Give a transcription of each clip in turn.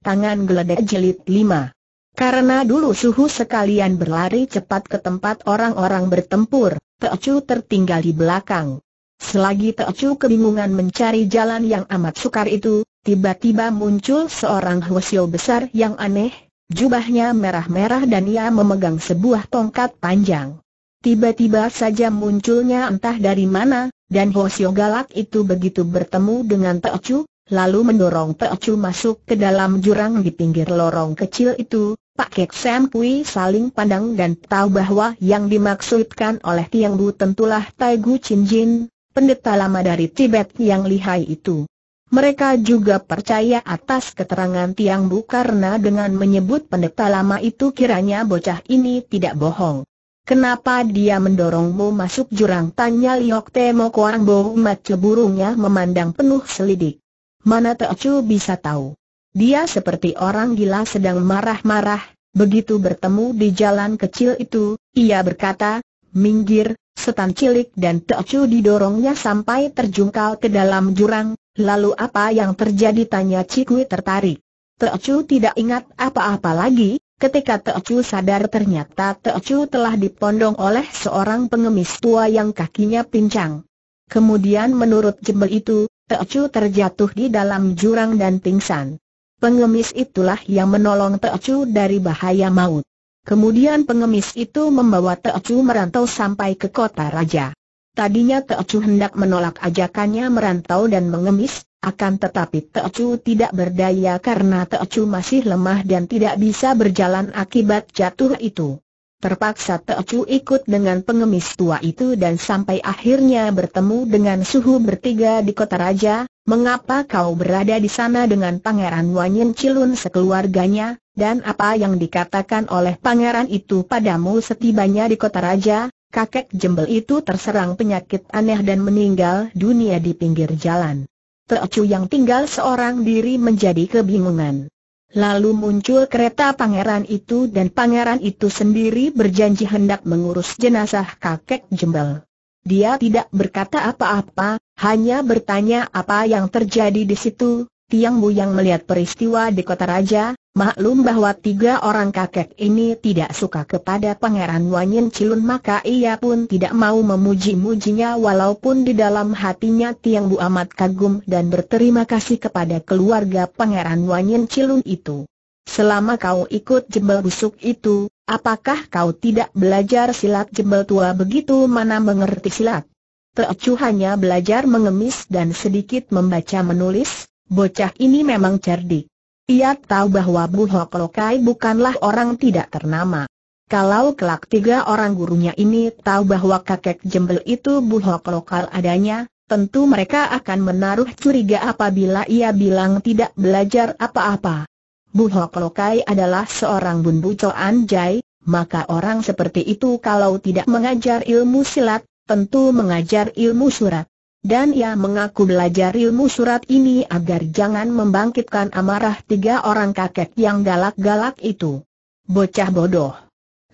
Tangan Geledek jelit 5 Karena dulu suhu sekalian berlari cepat ke tempat orang-orang bertempur, Teocu tertinggal di belakang. Selagi Teocu kebingungan mencari jalan yang amat sukar itu, tiba-tiba muncul seorang hwasyo besar yang aneh, jubahnya merah-merah dan ia memegang sebuah tongkat panjang. Tiba-tiba saja munculnya entah dari mana, dan hwasyo galak itu begitu bertemu dengan Teocu, lalu mendorong Peocu masuk ke dalam jurang di pinggir lorong kecil itu, Pak Kek Sam Pui saling pandang dan tahu bahwa yang dimaksudkan oleh Tiang Bu tentulah Tai Gu Chin Jin, pendeta lama dari Tibet yang lihai itu. Mereka juga percaya atas keterangan Tiang Bu karena dengan menyebut pendeta lama itu kiranya bocah ini tidak bohong. Kenapa dia mendorongmu masuk jurang? Tanya Liok Temo Kuang Bo Mat ceburungnya memandang penuh selidik. Mana Teocu bisa tahu? Dia seperti orang gila sedang marah-marah, begitu bertemu di jalan kecil itu, ia berkata, minggir, setan cilik dan Teocu didorongnya sampai terjungkal ke dalam jurang, lalu apa yang terjadi tanya Cikui tertarik. Teocu tidak ingat apa-apa lagi, Ketika Teocu sadar ternyata Teocu telah dipondong oleh seorang pengemis tua yang kakinya pincang. Kemudian menurut jembel itu, Teocu terjatuh di dalam jurang dan pingsan. Pengemis itulah yang menolong Teocu dari bahaya maut. Kemudian pengemis itu membawa Teocu merantau sampai ke kota raja. Tadinya Teocu hendak menolak ajakannya merantau dan mengemis, akan tetapi Teocu tidak berdaya karena Teocu masih lemah dan tidak bisa berjalan akibat jatuh itu. Terpaksa Teocu ikut dengan pengemis tua itu dan sampai akhirnya bertemu dengan suhu bertiga di kota raja, mengapa kau berada di sana dengan Pangeran Wanyin Cilun sekeluarganya, dan apa yang dikatakan oleh Pangeran itu padamu setibanya di kota raja, kakek jembel itu terserang penyakit aneh dan meninggal dunia di pinggir jalan. Teocu yang tinggal seorang diri menjadi kebingungan. Lalu muncul kereta pangeran itu dan pangeran itu sendiri berjanji hendak mengurus jenazah kakek jembel. Dia tidak berkata apa-apa, hanya bertanya apa yang terjadi di situ. Tiang Bu yang melihat peristiwa di kota raja, Maklum bahwa tiga orang kakek ini tidak suka kepada Pangeran Wanyin Cilun maka ia pun tidak mau memuji-mujinya walaupun di dalam hatinya Tiang Bu amat kagum dan berterima kasih kepada keluarga Pangeran Wanyin Cilun itu. Selama kau ikut jembal busuk itu, apakah kau tidak belajar silat jembal tua begitu mana mengerti silat? Teocu hanya belajar mengemis dan sedikit membaca menulis, bocah ini memang cerdik. Ia tahu bahwa Bu Lokai bukanlah orang tidak ternama. Kalau kelak tiga orang gurunya ini tahu bahwa kakek jembel itu Bu lokal adanya, tentu mereka akan menaruh curiga apabila ia bilang tidak belajar apa-apa. Bu Lokai adalah seorang bunbu Coan Jai, maka orang seperti itu kalau tidak mengajar ilmu silat, tentu mengajar ilmu surat. Dan ia mengaku belajar ilmu surat ini agar jangan membangkitkan amarah tiga orang kakek yang galak-galak itu. Bocah bodoh.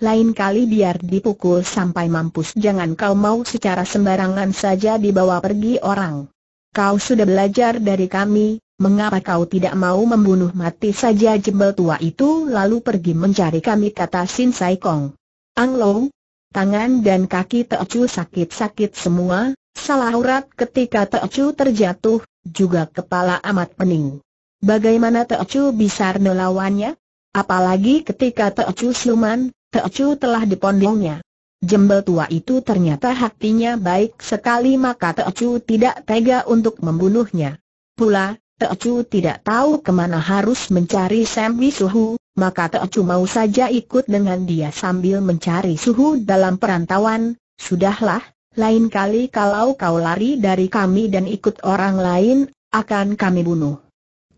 Lain kali biar dipukul sampai mampus jangan kau mau secara sembarangan saja dibawa pergi orang. Kau sudah belajar dari kami, mengapa kau tidak mau membunuh mati saja jembel tua itu lalu pergi mencari kami kata Sin Sai Kong. Ang Lo, tangan dan kaki Teocu sakit-sakit semua, Salah urat ketika Teocu terjatuh, juga kepala amat pening. Bagaimana Teocu bisa melawannya? Apalagi ketika Teocu siluman, Teocu telah dipondongnya. Jembel tua itu ternyata hatinya baik sekali maka Teocu tidak tega untuk membunuhnya. Pula, Teocu tidak tahu kemana harus mencari Samwi Suhu, maka Teocu mau saja ikut dengan dia sambil mencari Suhu dalam perantauan, sudahlah, lain kali kalau kau lari dari kami dan ikut orang lain, akan kami bunuh.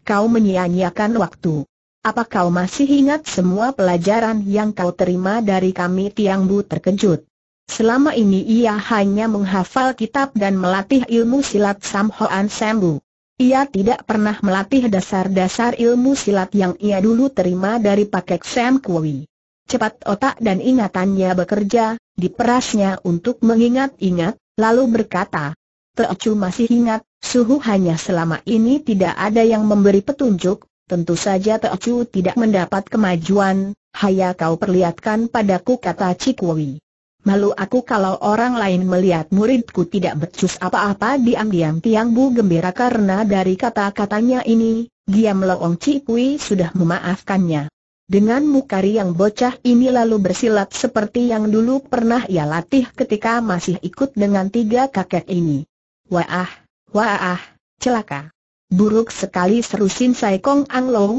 Kau menyia-nyiakan waktu. Apa kau masih ingat semua pelajaran yang kau terima dari kami Tiang Bu terkejut. Selama ini ia hanya menghafal kitab dan melatih ilmu silat Sam Hoan Sambu. Ia tidak pernah melatih dasar-dasar ilmu silat yang ia dulu terima dari Pakek Sam Kui. Cepat otak dan ingatannya bekerja, diperasnya untuk mengingat-ingat, lalu berkata, Teocu masih ingat, suhu hanya selama ini tidak ada yang memberi petunjuk, tentu saja Teocu tidak mendapat kemajuan, haya kau perlihatkan padaku kata Cikwi. Malu aku kalau orang lain melihat muridku tidak becus apa-apa diam-diam Tiang Bu gembira karena dari kata-katanya ini, Giam Loong Cikwi sudah memaafkannya. Dengan mukari yang bocah ini lalu bersilat seperti yang dulu pernah ia latih ketika masih ikut dengan tiga kakek ini. Wah, wah, celaka. Buruk sekali seru Sin Sai Kong Ang Long.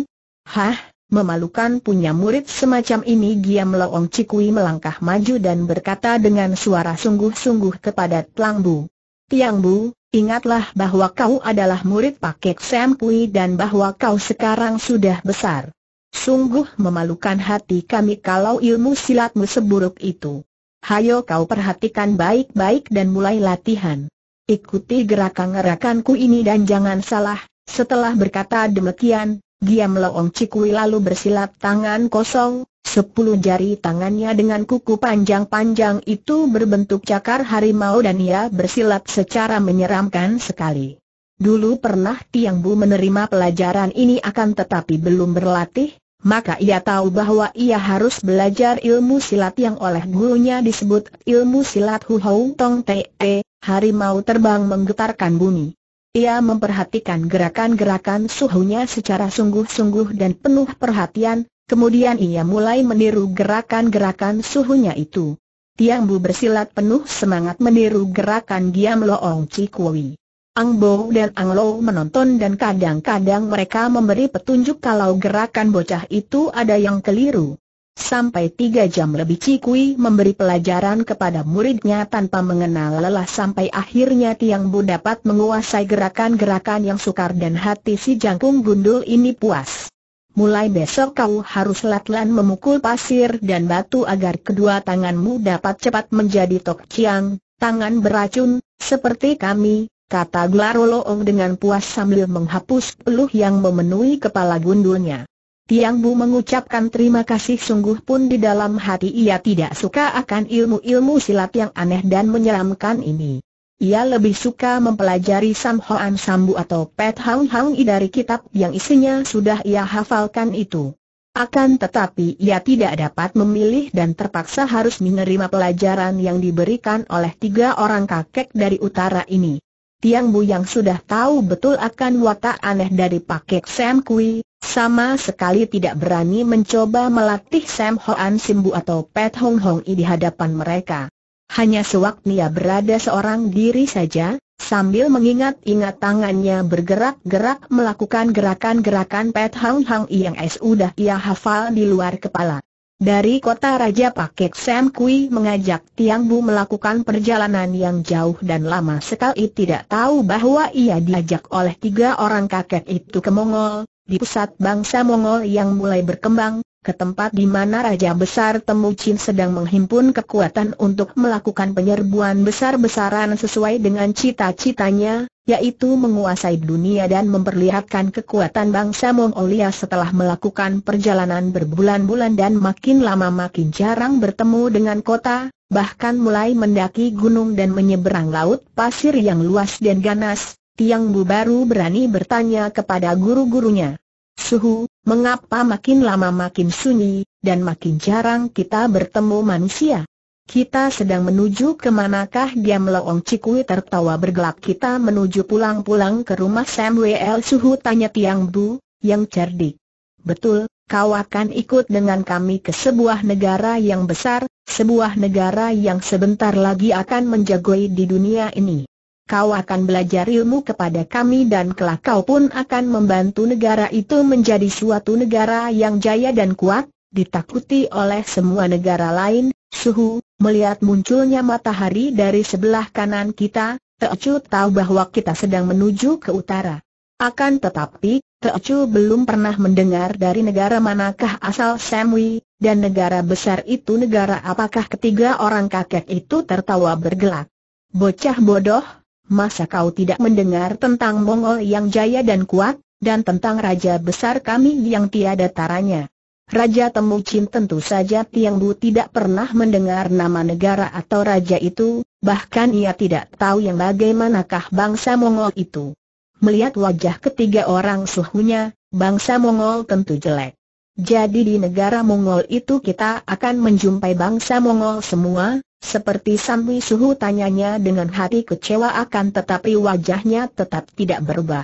Hah, memalukan punya murid semacam ini Giam Loong Cikui melangkah maju dan berkata dengan suara sungguh-sungguh kepada Tlang Bu. Tiang Bu, Ingatlah bahwa kau adalah murid Pakek Sam Pui dan bahwa kau sekarang sudah besar. Sungguh memalukan hati kami kalau ilmu silatmu seburuk itu. Hayo kau perhatikan baik-baik dan mulai latihan. Ikuti gerakan-gerakanku ini dan jangan salah. Setelah berkata demikian, dia loong Cikui lalu bersilat tangan kosong, sepuluh jari tangannya dengan kuku panjang-panjang itu berbentuk cakar harimau dan ia bersilat secara menyeramkan sekali. Dulu pernah Tiang Bu menerima pelajaran ini akan tetapi belum berlatih, maka ia tahu bahwa ia harus belajar ilmu silat yang oleh gurunya disebut ilmu silat Hu Hou Tong Te E, harimau terbang menggetarkan bumi. Ia memperhatikan gerakan-gerakan suhunya secara sungguh-sungguh dan penuh perhatian, kemudian ia mulai meniru gerakan-gerakan suhunya itu. Tiang Bu bersilat penuh semangat meniru gerakan Giam Loong Kui. Ang Bo dan Ang Lo menonton dan kadang-kadang mereka memberi petunjuk kalau gerakan bocah itu ada yang keliru. Sampai tiga jam lebih Cikui memberi pelajaran kepada muridnya tanpa mengenal lelah sampai akhirnya Tiang Bu dapat menguasai gerakan-gerakan yang sukar dan hati si jangkung gundul ini puas. Mulai besok kau harus latihan memukul pasir dan batu agar kedua tanganmu dapat cepat menjadi tok ciang, tangan beracun, seperti kami, kata Glaroloong dengan puas sambil menghapus peluh yang memenuhi kepala gundulnya. Tiang Bu mengucapkan terima kasih sungguh pun di dalam hati ia tidak suka akan ilmu-ilmu silat yang aneh dan menyeramkan ini. Ia lebih suka mempelajari Sam Hoan Sambu atau Pet Hang Hang I dari kitab yang isinya sudah ia hafalkan itu. Akan tetapi ia tidak dapat memilih dan terpaksa harus menerima pelajaran yang diberikan oleh tiga orang kakek dari utara ini. Tiang Bu yang sudah tahu betul akan watak aneh dari Pakek Sam Kui, sama sekali tidak berani mencoba melatih Sam Hoan Simbu atau Pet Hong Hong I di hadapan mereka. Hanya sewaktu ia berada seorang diri saja, sambil mengingat-ingat tangannya bergerak-gerak melakukan gerakan-gerakan Pet Hong Hong I yang sudah ia hafal di luar kepala. Dari kota Raja Pakek Sam Kui mengajak Tiang Bu melakukan perjalanan yang jauh dan lama sekali tidak tahu bahwa ia diajak oleh tiga orang kakek itu ke Mongol, di pusat bangsa Mongol yang mulai berkembang, ke tempat di mana Raja Besar Temu Chin sedang menghimpun kekuatan untuk melakukan penyerbuan besar-besaran sesuai dengan cita-citanya, yaitu menguasai dunia dan memperlihatkan kekuatan bangsa Mongolia setelah melakukan perjalanan berbulan-bulan dan makin lama makin jarang bertemu dengan kota, bahkan mulai mendaki gunung dan menyeberang laut pasir yang luas dan ganas, Tiang Bu baru berani bertanya kepada guru-gurunya. Suhu, mengapa makin lama makin sunyi, dan makin jarang kita bertemu manusia? Kita sedang menuju ke manakah dia meloong Cikui tertawa bergelak kita menuju pulang-pulang ke rumah Samuel Suhu tanya Tiang Bu, yang cerdik. Betul, kau akan ikut dengan kami ke sebuah negara yang besar, sebuah negara yang sebentar lagi akan menjagoi di dunia ini kau akan belajar ilmu kepada kami dan kelak kau pun akan membantu negara itu menjadi suatu negara yang jaya dan kuat, ditakuti oleh semua negara lain, suhu, melihat munculnya matahari dari sebelah kanan kita, Teocu tahu bahwa kita sedang menuju ke utara. Akan tetapi, Teocu belum pernah mendengar dari negara manakah asal Samui dan negara besar itu negara apakah ketiga orang kakek itu tertawa bergelak. Bocah bodoh, masa kau tidak mendengar tentang Mongol yang jaya dan kuat, dan tentang Raja Besar kami yang tiada taranya? Raja Temu tentu saja Tiang Bu tidak pernah mendengar nama negara atau raja itu, bahkan ia tidak tahu yang bagaimanakah bangsa Mongol itu. Melihat wajah ketiga orang suhunya, bangsa Mongol tentu jelek. Jadi di negara Mongol itu kita akan menjumpai bangsa Mongol semua, seperti Samwi Suhu tanyanya dengan hati kecewa akan tetapi wajahnya tetap tidak berubah.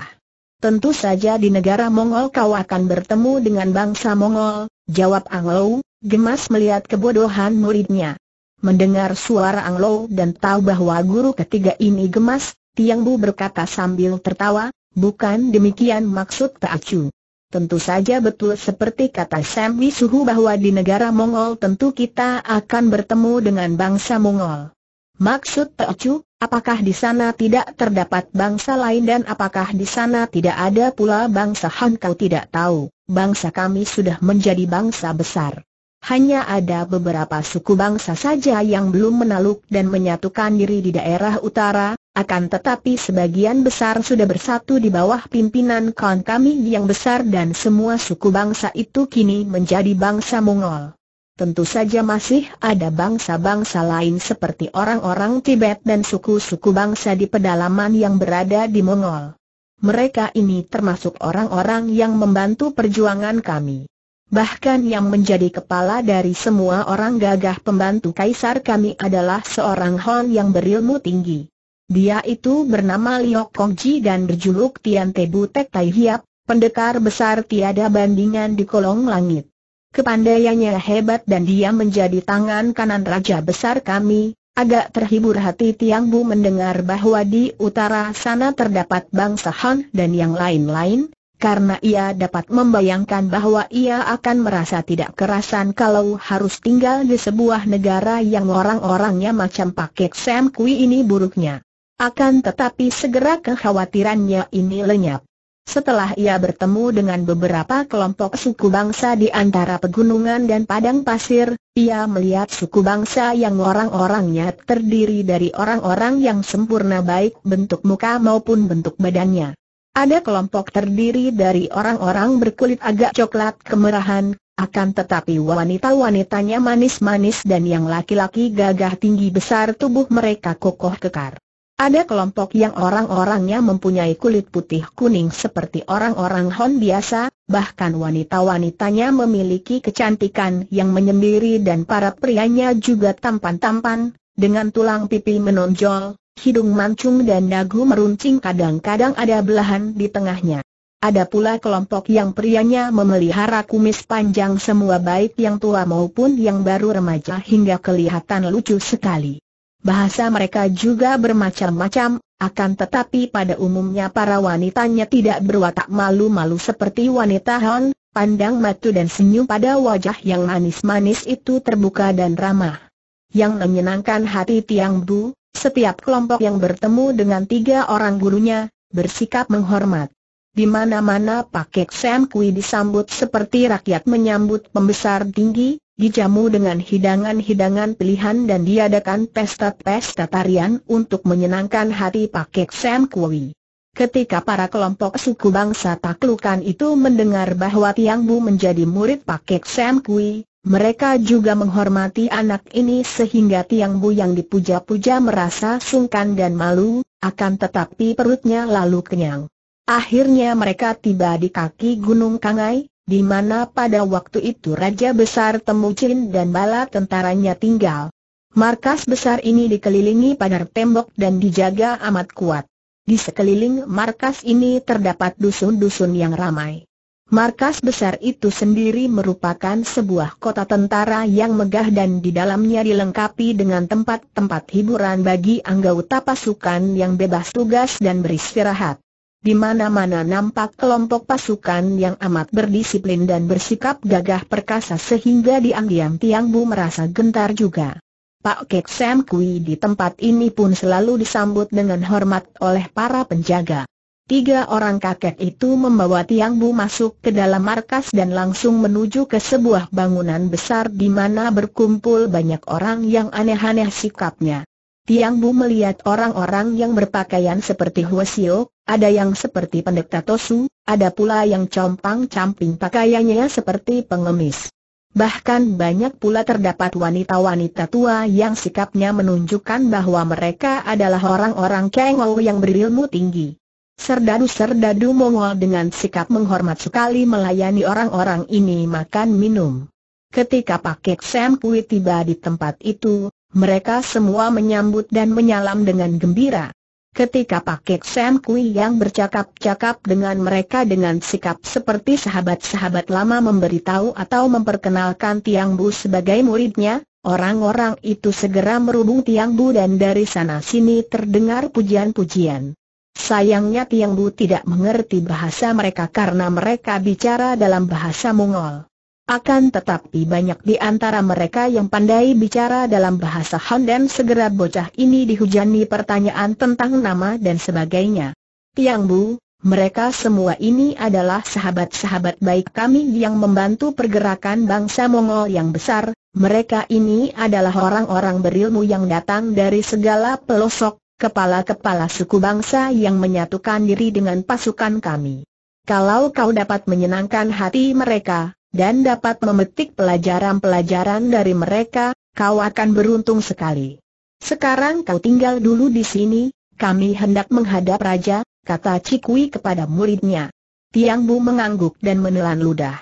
Tentu saja di negara Mongol kau akan bertemu dengan bangsa Mongol, jawab Anglo, gemas melihat kebodohan muridnya. Mendengar suara Anglo dan tahu bahwa guru ketiga ini gemas, Tiang Bu berkata sambil tertawa, bukan demikian maksud Taacu. Tentu saja betul seperti kata Sam Wisuhu bahwa di negara Mongol tentu kita akan bertemu dengan bangsa Mongol. Maksud Teocu, apakah di sana tidak terdapat bangsa lain dan apakah di sana tidak ada pula bangsa Han kau tidak tahu, bangsa kami sudah menjadi bangsa besar. Hanya ada beberapa suku bangsa saja yang belum menaluk dan menyatukan diri di daerah utara, akan tetapi sebagian besar sudah bersatu di bawah pimpinan Khan kami yang besar dan semua suku bangsa itu kini menjadi bangsa Mongol. Tentu saja masih ada bangsa-bangsa lain seperti orang-orang Tibet dan suku-suku bangsa di pedalaman yang berada di Mongol. Mereka ini termasuk orang-orang yang membantu perjuangan kami. Bahkan yang menjadi kepala dari semua orang gagah pembantu kaisar kami adalah seorang Hon yang berilmu tinggi. Dia itu bernama Liok Ji dan berjuluk Tian Tebu Tek Tai Hiap, pendekar besar tiada bandingan di kolong langit. Kepandaiannya hebat dan dia menjadi tangan kanan raja besar kami, agak terhibur hati Tiang Bu mendengar bahwa di utara sana terdapat bangsa Han dan yang lain-lain, karena ia dapat membayangkan bahwa ia akan merasa tidak kerasan kalau harus tinggal di sebuah negara yang orang-orangnya macam paket Sam Kui ini buruknya. Akan tetapi segera kekhawatirannya ini lenyap. Setelah ia bertemu dengan beberapa kelompok suku bangsa di antara pegunungan dan padang pasir, ia melihat suku bangsa yang orang-orangnya terdiri dari orang-orang yang sempurna baik bentuk muka maupun bentuk badannya. Ada kelompok terdiri dari orang-orang berkulit agak coklat kemerahan, akan tetapi wanita-wanitanya manis-manis dan yang laki-laki gagah tinggi besar tubuh mereka kokoh kekar. Ada kelompok yang orang-orangnya mempunyai kulit putih kuning seperti orang-orang Hon biasa, bahkan wanita-wanitanya memiliki kecantikan yang menyendiri dan para prianya juga tampan-tampan, dengan tulang pipi menonjol, hidung mancung dan dagu meruncing kadang-kadang ada belahan di tengahnya. Ada pula kelompok yang prianya memelihara kumis panjang semua baik yang tua maupun yang baru remaja hingga kelihatan lucu sekali. Bahasa mereka juga bermacam-macam, akan tetapi pada umumnya para wanitanya tidak berwatak malu-malu seperti wanita Han, pandang matu dan senyum pada wajah yang manis-manis itu terbuka dan ramah. Yang menyenangkan hati Tiang Bu, setiap kelompok yang bertemu dengan tiga orang gurunya, bersikap menghormat. Di mana-mana paket Sam Kui disambut seperti rakyat menyambut pembesar tinggi, dijamu dengan hidangan-hidangan pilihan dan diadakan pesta-pesta tarian untuk menyenangkan hati Kek Sam Kui. Ketika para kelompok suku bangsa taklukan itu mendengar bahwa Tiang Bu menjadi murid Kek Sam Kui, mereka juga menghormati anak ini sehingga Tiang Bu yang dipuja-puja merasa sungkan dan malu, akan tetapi perutnya lalu kenyang. Akhirnya mereka tiba di kaki Gunung Kangai, di mana pada waktu itu Raja Besar Temujin dan bala tentaranya tinggal. Markas besar ini dikelilingi pagar tembok dan dijaga amat kuat. Di sekeliling markas ini terdapat dusun-dusun yang ramai. Markas besar itu sendiri merupakan sebuah kota tentara yang megah dan di dalamnya dilengkapi dengan tempat-tempat hiburan bagi anggota pasukan yang bebas tugas dan beristirahat. Di mana-mana nampak kelompok pasukan yang amat berdisiplin dan bersikap gagah perkasa sehingga diam-diam Tiang Bu merasa gentar juga. Pak Kek Sam Kui di tempat ini pun selalu disambut dengan hormat oleh para penjaga. Tiga orang kakek itu membawa Tiang Bu masuk ke dalam markas dan langsung menuju ke sebuah bangunan besar di mana berkumpul banyak orang yang aneh-aneh sikapnya. Tiang Bu melihat orang-orang yang berpakaian seperti Huasio, ada yang seperti pendeta Tosu, ada pula yang compang-camping pakaiannya seperti pengemis. Bahkan banyak pula terdapat wanita-wanita tua yang sikapnya menunjukkan bahwa mereka adalah orang-orang kengol yang berilmu tinggi. Serdadu-serdadu Mongol dengan sikap menghormat sekali melayani orang-orang ini makan minum. Ketika paket Sam tiba di tempat itu, mereka semua menyambut dan menyalam dengan gembira. Ketika Pakek Sam Kui yang bercakap-cakap dengan mereka dengan sikap seperti sahabat-sahabat lama memberitahu atau memperkenalkan Tiang Bu sebagai muridnya, orang-orang itu segera merubung Tiang Bu dan dari sana-sini terdengar pujian-pujian. Sayangnya Tiang Bu tidak mengerti bahasa mereka karena mereka bicara dalam bahasa Mongol. Akan tetapi banyak di antara mereka yang pandai bicara dalam bahasa Han dan segera bocah ini dihujani pertanyaan tentang nama dan sebagainya. Tiang Bu, mereka semua ini adalah sahabat-sahabat baik kami yang membantu pergerakan bangsa Mongol yang besar, mereka ini adalah orang-orang berilmu yang datang dari segala pelosok, kepala-kepala suku bangsa yang menyatukan diri dengan pasukan kami. Kalau kau dapat menyenangkan hati mereka, dan dapat memetik pelajaran-pelajaran dari mereka, kau akan beruntung sekali. Sekarang kau tinggal dulu di sini, kami hendak menghadap raja, kata Cikwi kepada muridnya. Tiang Bu mengangguk dan menelan ludah.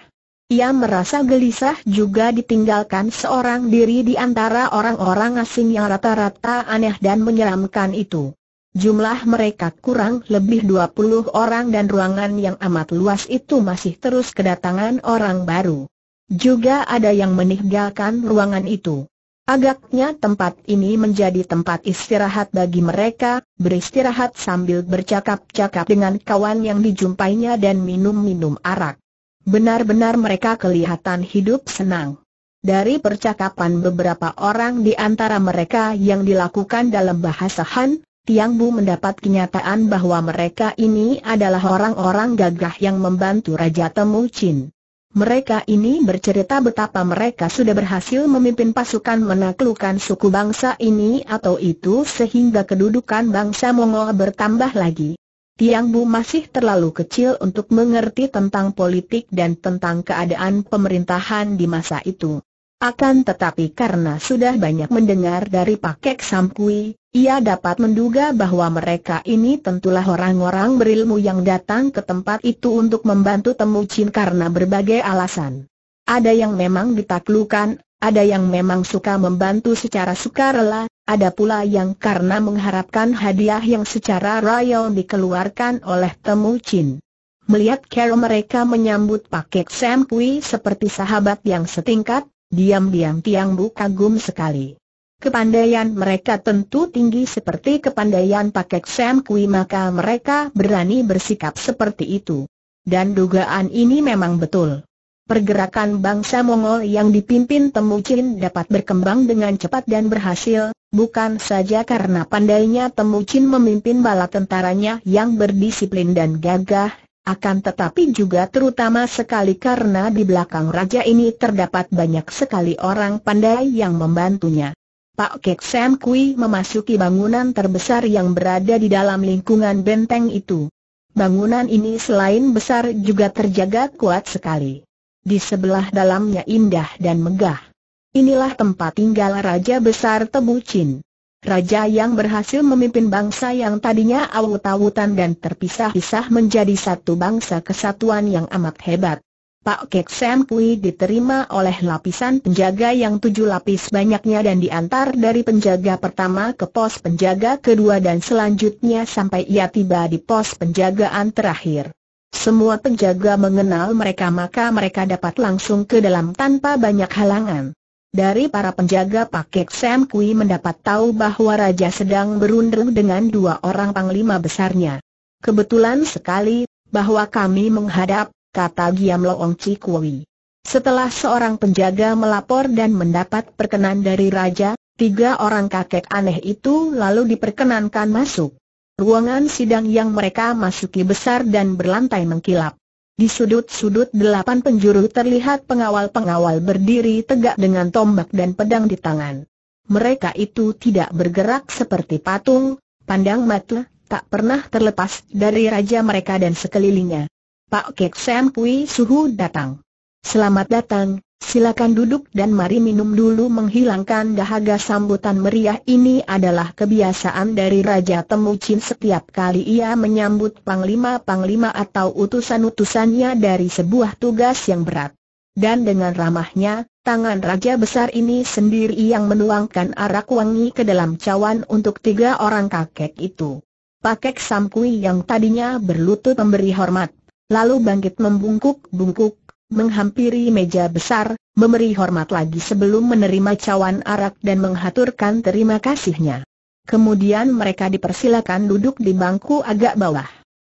Ia merasa gelisah juga ditinggalkan seorang diri di antara orang-orang asing yang rata-rata aneh dan menyeramkan itu. Jumlah mereka kurang lebih 20 orang dan ruangan yang amat luas itu masih terus kedatangan orang baru. Juga ada yang meninggalkan ruangan itu. Agaknya tempat ini menjadi tempat istirahat bagi mereka, beristirahat sambil bercakap-cakap dengan kawan yang dijumpainya dan minum-minum arak. Benar-benar mereka kelihatan hidup senang. Dari percakapan beberapa orang di antara mereka yang dilakukan dalam bahasa Han, Tiang Bu mendapat kenyataan bahwa mereka ini adalah orang-orang gagah yang membantu Raja Temu Chin. Mereka ini bercerita betapa mereka sudah berhasil memimpin pasukan menaklukkan suku bangsa ini atau itu sehingga kedudukan bangsa Mongol bertambah lagi. Tiang Bu masih terlalu kecil untuk mengerti tentang politik dan tentang keadaan pemerintahan di masa itu. Akan tetapi karena sudah banyak mendengar dari Pakek Sampui, ia dapat menduga bahwa mereka ini tentulah orang-orang berilmu yang datang ke tempat itu untuk membantu Temu Chin karena berbagai alasan. Ada yang memang ditaklukan, ada yang memang suka membantu secara sukarela, ada pula yang karena mengharapkan hadiah yang secara royal dikeluarkan oleh Temu Chin. Melihat cara mereka menyambut paket Kek Sampui seperti sahabat yang setingkat, Diam-diam Tiang Bu kagum sekali. Kepandaian mereka tentu tinggi seperti kepandaian Pakek Sam Kui maka mereka berani bersikap seperti itu. Dan dugaan ini memang betul. Pergerakan bangsa Mongol yang dipimpin Temu Chin dapat berkembang dengan cepat dan berhasil, bukan saja karena pandainya Temu Chin memimpin bala tentaranya yang berdisiplin dan gagah, akan tetapi juga terutama sekali karena di belakang raja ini terdapat banyak sekali orang pandai yang membantunya. Pak Kek Sam Kui memasuki bangunan terbesar yang berada di dalam lingkungan benteng itu. Bangunan ini selain besar juga terjaga kuat sekali. Di sebelah dalamnya indah dan megah. Inilah tempat tinggal Raja Besar Tebucin. Raja yang berhasil memimpin bangsa yang tadinya awut-awutan dan terpisah-pisah menjadi satu bangsa kesatuan yang amat hebat. Pak Kek Sam Kui diterima oleh lapisan penjaga yang tujuh lapis banyaknya dan diantar dari penjaga pertama ke pos penjaga kedua dan selanjutnya sampai ia tiba di pos penjagaan terakhir. Semua penjaga mengenal mereka maka mereka dapat langsung ke dalam tanpa banyak halangan. Dari para penjaga paket Sam Kui mendapat tahu bahwa Raja sedang berunding dengan dua orang panglima besarnya. Kebetulan sekali, bahwa kami menghadap, kata Giam Loong Cikui. Setelah seorang penjaga melapor dan mendapat perkenan dari Raja, tiga orang kakek aneh itu lalu diperkenankan masuk. Ruangan sidang yang mereka masuki besar dan berlantai mengkilap. Di sudut-sudut delapan penjuru terlihat pengawal-pengawal berdiri tegak dengan tombak dan pedang di tangan. Mereka itu tidak bergerak seperti patung, pandang mata, tak pernah terlepas dari raja mereka dan sekelilingnya. Pak Kek Sam Pui Suhu datang. Selamat datang, silakan duduk dan mari minum dulu menghilangkan dahaga sambutan meriah ini adalah kebiasaan dari Raja Temucin setiap kali ia menyambut panglima-panglima atau utusan-utusannya dari sebuah tugas yang berat. Dan dengan ramahnya, tangan Raja Besar ini sendiri yang menuangkan arak wangi ke dalam cawan untuk tiga orang kakek itu. Pakek Samkui yang tadinya berlutut memberi hormat, lalu bangkit membungkuk-bungkuk, menghampiri meja besar, memberi hormat lagi sebelum menerima cawan arak dan menghaturkan terima kasihnya. Kemudian mereka dipersilakan duduk di bangku agak bawah.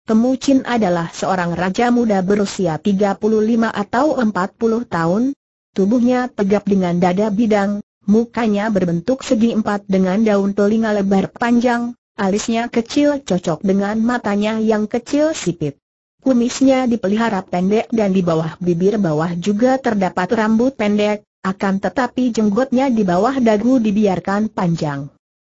Temu Chin adalah seorang raja muda berusia 35 atau 40 tahun, tubuhnya tegap dengan dada bidang, mukanya berbentuk segi empat dengan daun telinga lebar panjang, alisnya kecil cocok dengan matanya yang kecil sipit. Kumisnya dipelihara pendek dan di bawah bibir bawah juga terdapat rambut pendek, akan tetapi jenggotnya di bawah dagu dibiarkan panjang.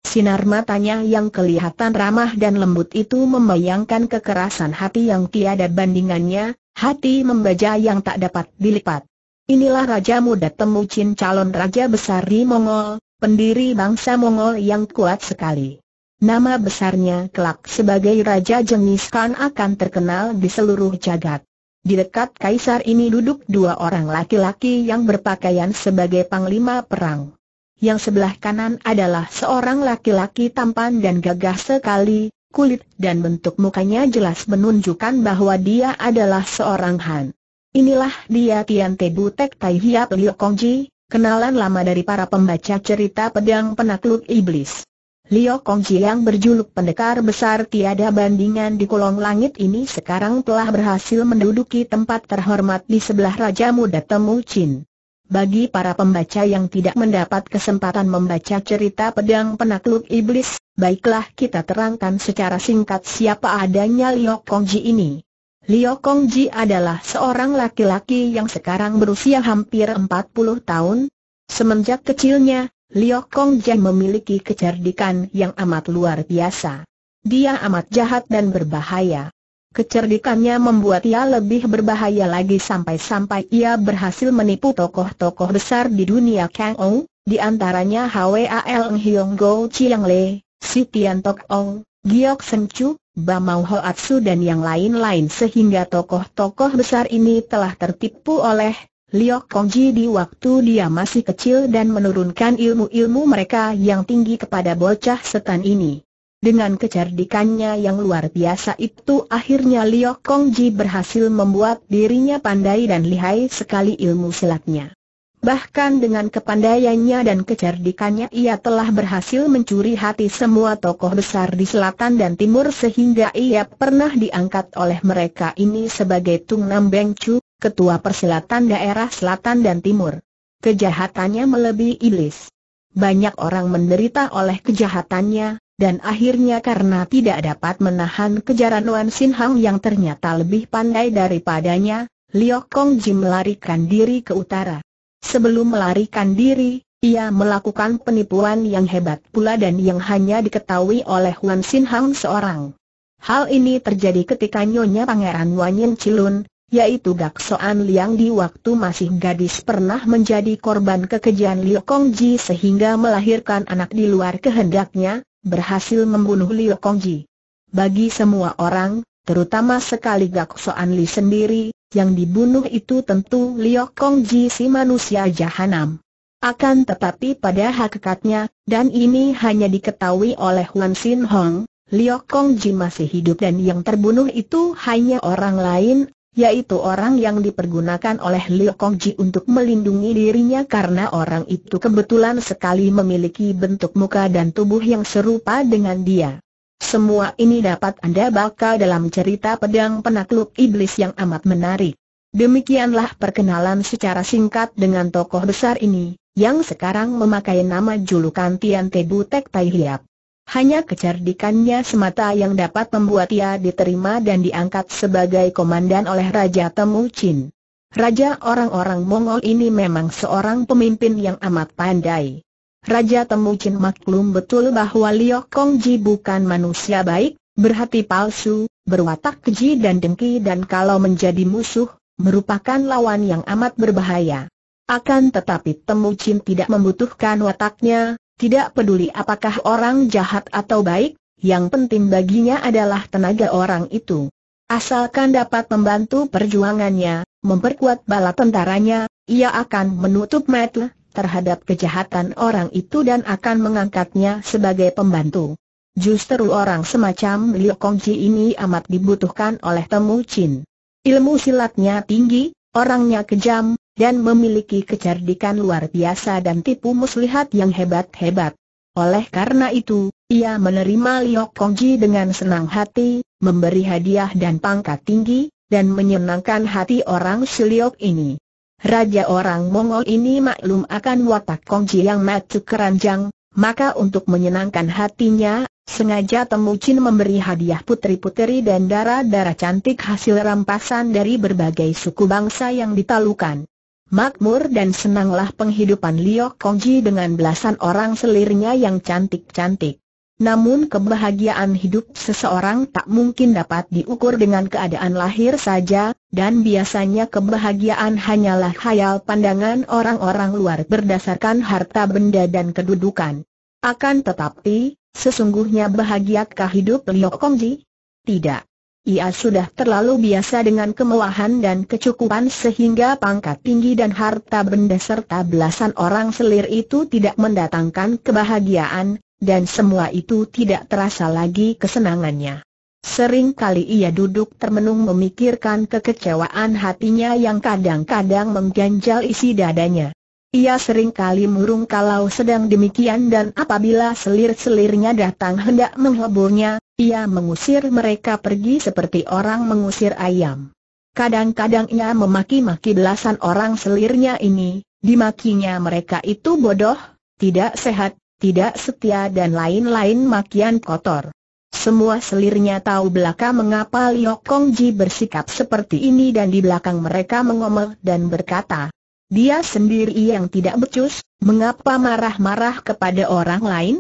Sinar matanya yang kelihatan ramah dan lembut itu membayangkan kekerasan hati yang tiada bandingannya, hati membaja yang tak dapat dilipat. Inilah Raja Muda Temucin calon Raja Besar di Mongol, pendiri bangsa Mongol yang kuat sekali. Nama besarnya kelak sebagai Raja Jengis Khan akan terkenal di seluruh jagat. Di dekat kaisar ini duduk dua orang laki-laki yang berpakaian sebagai panglima perang. Yang sebelah kanan adalah seorang laki-laki tampan dan gagah sekali, kulit dan bentuk mukanya jelas menunjukkan bahwa dia adalah seorang Han. Inilah dia Tian Te Tek Tai Hiap Liu Ji, kenalan lama dari para pembaca cerita pedang penakluk iblis. Liu Kongji yang berjuluk pendekar besar tiada bandingan di kolong langit ini sekarang telah berhasil menduduki tempat terhormat di sebelah Raja Muda Temu Chin. Bagi para pembaca yang tidak mendapat kesempatan membaca cerita pedang penakluk iblis, baiklah kita terangkan secara singkat siapa adanya Liu Kongji ini. Liu Kongji adalah seorang laki-laki yang sekarang berusia hampir 40 tahun. Semenjak kecilnya, Liu Kong Jian memiliki kecerdikan yang amat luar biasa. Dia amat jahat dan berbahaya. Kecerdikannya membuat ia lebih berbahaya lagi sampai-sampai ia berhasil menipu tokoh-tokoh besar di dunia Kang Ong, di antaranya Hwal Ng Hiong Go Chiang Le, Si Tian Tok Ong, Giok Sen Chu, Ho Atsu dan yang lain-lain sehingga tokoh-tokoh besar ini telah tertipu oleh Liok Kongji di waktu dia masih kecil dan menurunkan ilmu-ilmu mereka yang tinggi kepada bocah setan ini. Dengan kecerdikannya yang luar biasa itu akhirnya Liok Kongji berhasil membuat dirinya pandai dan lihai sekali ilmu silatnya. Bahkan dengan kepandaiannya dan kecerdikannya ia telah berhasil mencuri hati semua tokoh besar di selatan dan timur sehingga ia pernah diangkat oleh mereka ini sebagai Tung Nam Beng Chu ketua persilatan daerah selatan dan timur. Kejahatannya melebihi iblis. Banyak orang menderita oleh kejahatannya, dan akhirnya karena tidak dapat menahan kejaran Wan Sin Hang yang ternyata lebih pandai daripadanya, Liu Kong Ji melarikan diri ke utara. Sebelum melarikan diri, ia melakukan penipuan yang hebat pula dan yang hanya diketahui oleh Wan Sin Hang seorang. Hal ini terjadi ketika Nyonya Pangeran Wanyen Cilun, yaitu Gaksoan Liang di waktu masih gadis pernah menjadi korban kekejian Liu Kongji sehingga melahirkan anak di luar kehendaknya, berhasil membunuh Liu Kongji. Bagi semua orang, terutama sekali Gaksoan Li sendiri, yang dibunuh itu tentu Liu Kongji si manusia jahanam. Akan tetapi pada hakikatnya, dan ini hanya diketahui oleh Wan Sin Hong, Liu Kongji masih hidup dan yang terbunuh itu hanya orang lain, yaitu orang yang dipergunakan oleh Liu Kongji untuk melindungi dirinya karena orang itu kebetulan sekali memiliki bentuk muka dan tubuh yang serupa dengan dia. Semua ini dapat Anda baca dalam cerita pedang penakluk iblis yang amat menarik. Demikianlah perkenalan secara singkat dengan tokoh besar ini, yang sekarang memakai nama julukan Tian Tebu Tek Tai Hiap. Hanya kecerdikannya semata yang dapat membuat ia diterima dan diangkat sebagai komandan oleh Raja Temujin. Raja orang-orang Mongol ini memang seorang pemimpin yang amat pandai. Raja Temujin maklum betul bahwa Liu Kongji bukan manusia baik, berhati palsu, berwatak keji dan dengki dan kalau menjadi musuh, merupakan lawan yang amat berbahaya. Akan tetapi Temujin tidak membutuhkan wataknya, tidak peduli apakah orang jahat atau baik, yang penting baginya adalah tenaga orang itu. Asalkan dapat membantu perjuangannya, memperkuat bala tentaranya, ia akan menutup mata terhadap kejahatan orang itu dan akan mengangkatnya sebagai pembantu. Justru orang semacam Liu Kongji ini amat dibutuhkan oleh Temu Chin. Ilmu silatnya tinggi, orangnya kejam, dan memiliki kecerdikan luar biasa dan tipu muslihat yang hebat-hebat. Oleh karena itu, ia menerima Liok Kongji dengan senang hati, memberi hadiah dan pangkat tinggi, dan menyenangkan hati orang Siliok ini. Raja orang Mongol ini maklum akan watak Kongji yang matu keranjang, maka untuk menyenangkan hatinya, sengaja Temucin memberi hadiah putri-putri dan darah-darah cantik hasil rampasan dari berbagai suku bangsa yang ditalukan makmur dan senanglah penghidupan Liok Kongji dengan belasan orang selirnya yang cantik-cantik. Namun kebahagiaan hidup seseorang tak mungkin dapat diukur dengan keadaan lahir saja, dan biasanya kebahagiaan hanyalah khayal pandangan orang-orang luar berdasarkan harta benda dan kedudukan. Akan tetapi, sesungguhnya bahagiakah hidup Liok Kongji? Tidak. Ia sudah terlalu biasa dengan kemewahan dan kecukupan sehingga pangkat tinggi dan harta benda serta belasan orang selir itu tidak mendatangkan kebahagiaan, dan semua itu tidak terasa lagi kesenangannya. Sering kali ia duduk termenung memikirkan kekecewaan hatinya yang kadang-kadang mengganjal isi dadanya. Ia sering kali murung kalau sedang demikian dan apabila selir-selirnya datang hendak menghebohnya, ia mengusir mereka pergi seperti orang mengusir ayam. Kadang-kadang ia memaki-maki belasan orang selirnya ini, dimakinya mereka itu bodoh, tidak sehat, tidak setia dan lain-lain makian kotor. Semua selirnya tahu belaka mengapa Liokongji bersikap seperti ini dan di belakang mereka mengomel dan berkata, dia sendiri yang tidak becus, mengapa marah-marah kepada orang lain?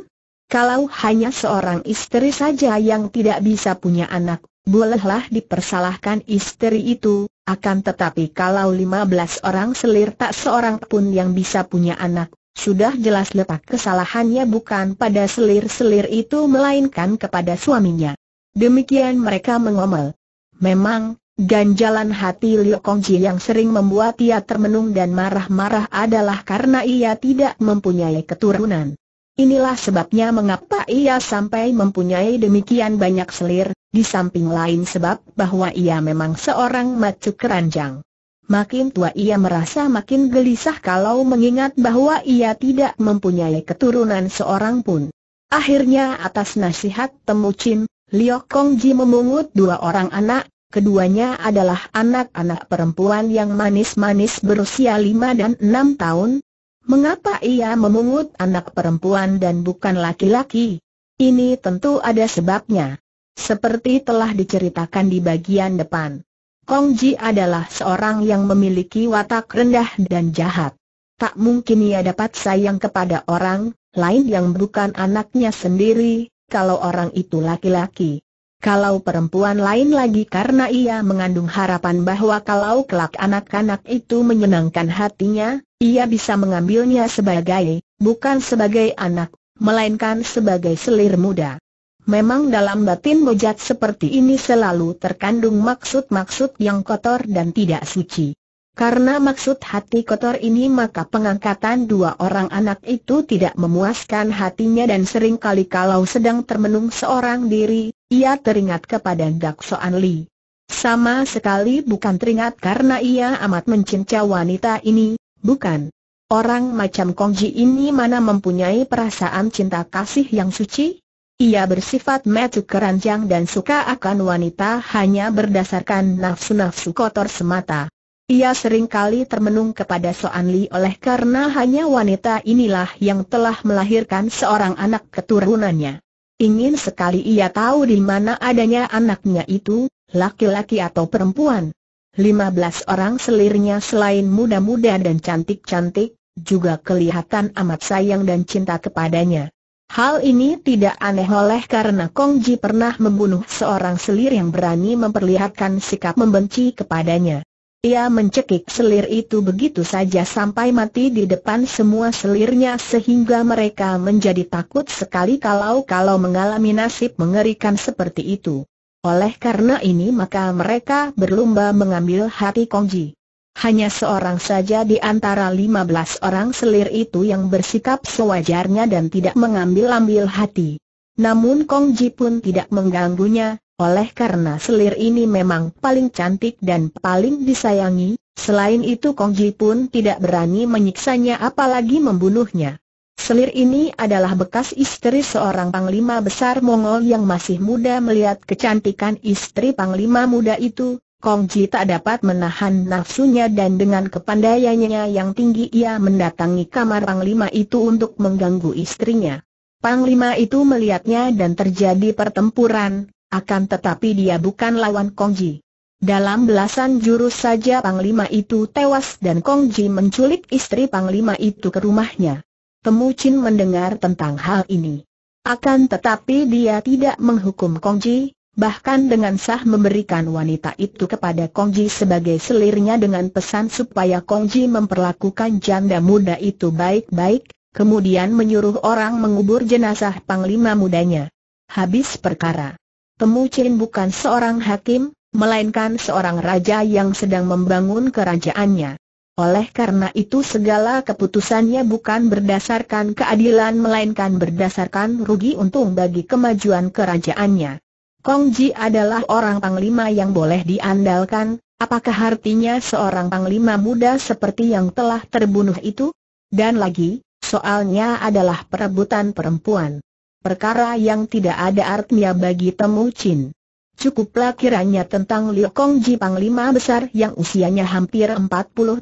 Kalau hanya seorang istri saja yang tidak bisa punya anak, bolehlah dipersalahkan istri itu, akan tetapi kalau 15 orang selir tak seorang pun yang bisa punya anak, sudah jelas letak kesalahannya bukan pada selir-selir itu melainkan kepada suaminya. Demikian mereka mengomel. Memang, Ganjalan hati Liu Kongji yang sering membuat ia termenung dan marah-marah adalah karena ia tidak mempunyai keturunan. Inilah sebabnya mengapa ia sampai mempunyai demikian banyak selir, di samping lain sebab bahwa ia memang seorang macu keranjang. Makin tua ia merasa makin gelisah kalau mengingat bahwa ia tidak mempunyai keturunan seorang pun. Akhirnya atas nasihat Temu Chin, Liu Kongji memungut dua orang anak Keduanya adalah anak-anak perempuan yang manis-manis berusia lima dan enam tahun. Mengapa ia memungut anak perempuan dan bukan laki-laki? Ini tentu ada sebabnya. Seperti telah diceritakan di bagian depan. Kong Ji adalah seorang yang memiliki watak rendah dan jahat. Tak mungkin ia dapat sayang kepada orang lain yang bukan anaknya sendiri, kalau orang itu laki-laki. Kalau perempuan lain lagi karena ia mengandung harapan bahwa kalau kelak anak-anak itu menyenangkan hatinya, ia bisa mengambilnya sebagai, bukan sebagai anak, melainkan sebagai selir muda. Memang dalam batin bojat seperti ini selalu terkandung maksud-maksud yang kotor dan tidak suci. Karena maksud hati kotor ini maka pengangkatan dua orang anak itu tidak memuaskan hatinya dan seringkali kalau sedang termenung seorang diri, ia teringat kepada Soan Li. Sama sekali bukan teringat karena ia amat mencinta wanita ini, bukan. Orang macam Kongji ini mana mempunyai perasaan cinta kasih yang suci? Ia bersifat metu keranjang dan suka akan wanita hanya berdasarkan nafsu-nafsu kotor semata. Ia seringkali termenung kepada Soan Li oleh karena hanya wanita inilah yang telah melahirkan seorang anak keturunannya. Ingin sekali ia tahu di mana adanya anaknya itu, laki-laki atau perempuan. 15 orang selirnya selain muda-muda dan cantik-cantik, juga kelihatan amat sayang dan cinta kepadanya. Hal ini tidak aneh oleh karena Kong Ji pernah membunuh seorang selir yang berani memperlihatkan sikap membenci kepadanya. Ia mencekik selir itu begitu saja sampai mati di depan semua selirnya sehingga mereka menjadi takut sekali kalau-kalau mengalami nasib mengerikan seperti itu. Oleh karena ini maka mereka berlomba mengambil hati Kongji. Hanya seorang saja di antara 15 orang selir itu yang bersikap sewajarnya dan tidak mengambil-ambil hati. Namun Kongji pun tidak mengganggunya, oleh karena selir ini memang paling cantik dan paling disayangi, selain itu Kong Ji pun tidak berani menyiksanya apalagi membunuhnya. Selir ini adalah bekas istri seorang panglima besar Mongol yang masih muda melihat kecantikan istri panglima muda itu, Kong Ji tak dapat menahan nafsunya dan dengan kepandaiannya yang tinggi ia mendatangi kamar panglima itu untuk mengganggu istrinya. Panglima itu melihatnya dan terjadi pertempuran, akan tetapi dia bukan lawan Kong Kongji. Dalam belasan jurus saja Panglima itu tewas dan Kongji menculik istri Panglima itu ke rumahnya. Temu Chin mendengar tentang hal ini. Akan tetapi dia tidak menghukum Kongji, bahkan dengan sah memberikan wanita itu kepada Kongji sebagai selirnya dengan pesan supaya Kongji memperlakukan janda muda itu baik-baik, kemudian menyuruh orang mengubur jenazah panglima mudanya. Habis perkara. Pemucin bukan seorang hakim, melainkan seorang raja yang sedang membangun kerajaannya. Oleh karena itu segala keputusannya bukan berdasarkan keadilan melainkan berdasarkan rugi untung bagi kemajuan kerajaannya. Kong Ji adalah orang panglima yang boleh diandalkan, apakah artinya seorang panglima muda seperti yang telah terbunuh itu? Dan lagi, soalnya adalah perebutan perempuan perkara yang tidak ada artinya bagi Temu Chin. Cukuplah kiranya tentang Liu Kongji Panglima Besar yang usianya hampir 40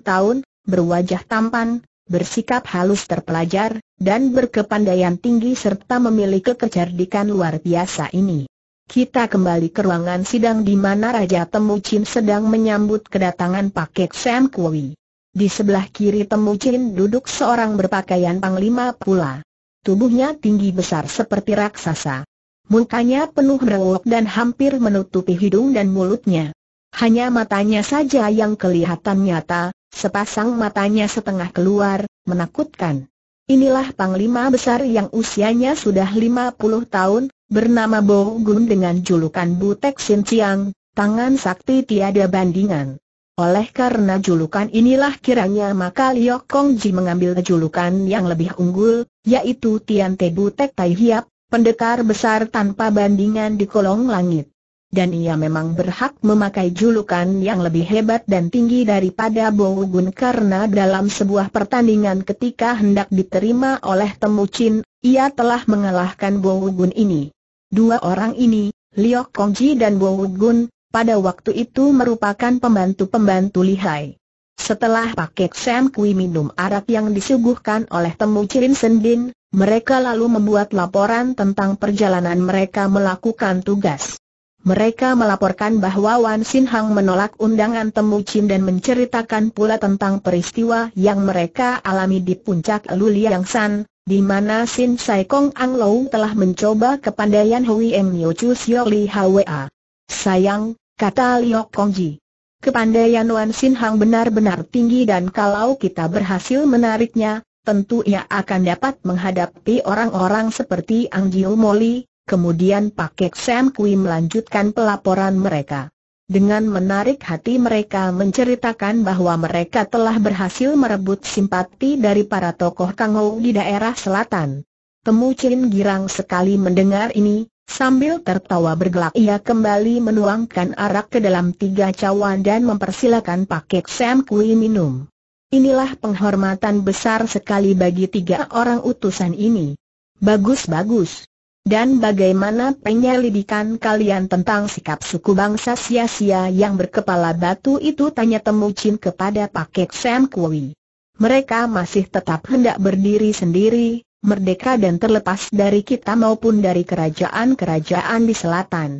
tahun, berwajah tampan, bersikap halus terpelajar, dan berkepandaian tinggi serta memiliki kecerdikan luar biasa ini. Kita kembali ke ruangan sidang di mana Raja Temu Chin sedang menyambut kedatangan paket Sam Kui. Di sebelah kiri Temu Chin duduk seorang berpakaian panglima pula. Tubuhnya tinggi besar seperti raksasa. Mukanya penuh rengok dan hampir menutupi hidung dan mulutnya. Hanya matanya saja yang kelihatan nyata, sepasang matanya setengah keluar, menakutkan. Inilah panglima besar yang usianya sudah 50 tahun, bernama Bo Gun dengan julukan Butek Sin Chiang, tangan sakti tiada bandingan. Oleh karena julukan inilah kiranya maka Liu Kong Ji mengambil julukan yang lebih unggul, yaitu Tian Te Bu Tek Tai Hiap, pendekar besar tanpa bandingan di kolong langit. Dan ia memang berhak memakai julukan yang lebih hebat dan tinggi daripada Bo Gun karena dalam sebuah pertandingan ketika hendak diterima oleh Temu Chin, ia telah mengalahkan Bo Gun ini. Dua orang ini, Liu Kong Ji dan Bo Gun, pada waktu itu merupakan pembantu-pembantu lihai. Setelah paket Sam Kui minum arak yang disuguhkan oleh temu Cirin Sendin, mereka lalu membuat laporan tentang perjalanan mereka melakukan tugas. Mereka melaporkan bahwa Wan Sin Hang menolak undangan temu Chin dan menceritakan pula tentang peristiwa yang mereka alami di puncak Luliang San, di mana Sin Sai Kong Ang Lou telah mencoba kepandaian Hui Em Nio Chu Sio Li Hwa. Sayang, kata Liok Kongji. Kepandaian Wan Sin Hang benar-benar tinggi dan kalau kita berhasil menariknya, tentu ia akan dapat menghadapi orang-orang seperti Ang Jiu Moli, kemudian Kek Sam Kui melanjutkan pelaporan mereka. Dengan menarik hati mereka menceritakan bahwa mereka telah berhasil merebut simpati dari para tokoh Kangou di daerah selatan. Temu Chin Girang sekali mendengar ini, Sambil tertawa bergelak ia kembali menuangkan arak ke dalam tiga cawan dan mempersilakan paket Sam Kui minum. Inilah penghormatan besar sekali bagi tiga orang utusan ini. Bagus-bagus. Dan bagaimana penyelidikan kalian tentang sikap suku bangsa sia-sia yang berkepala batu itu tanya Temucin kepada paket Sam Kui. Mereka masih tetap hendak berdiri sendiri, merdeka dan terlepas dari kita maupun dari kerajaan-kerajaan di selatan.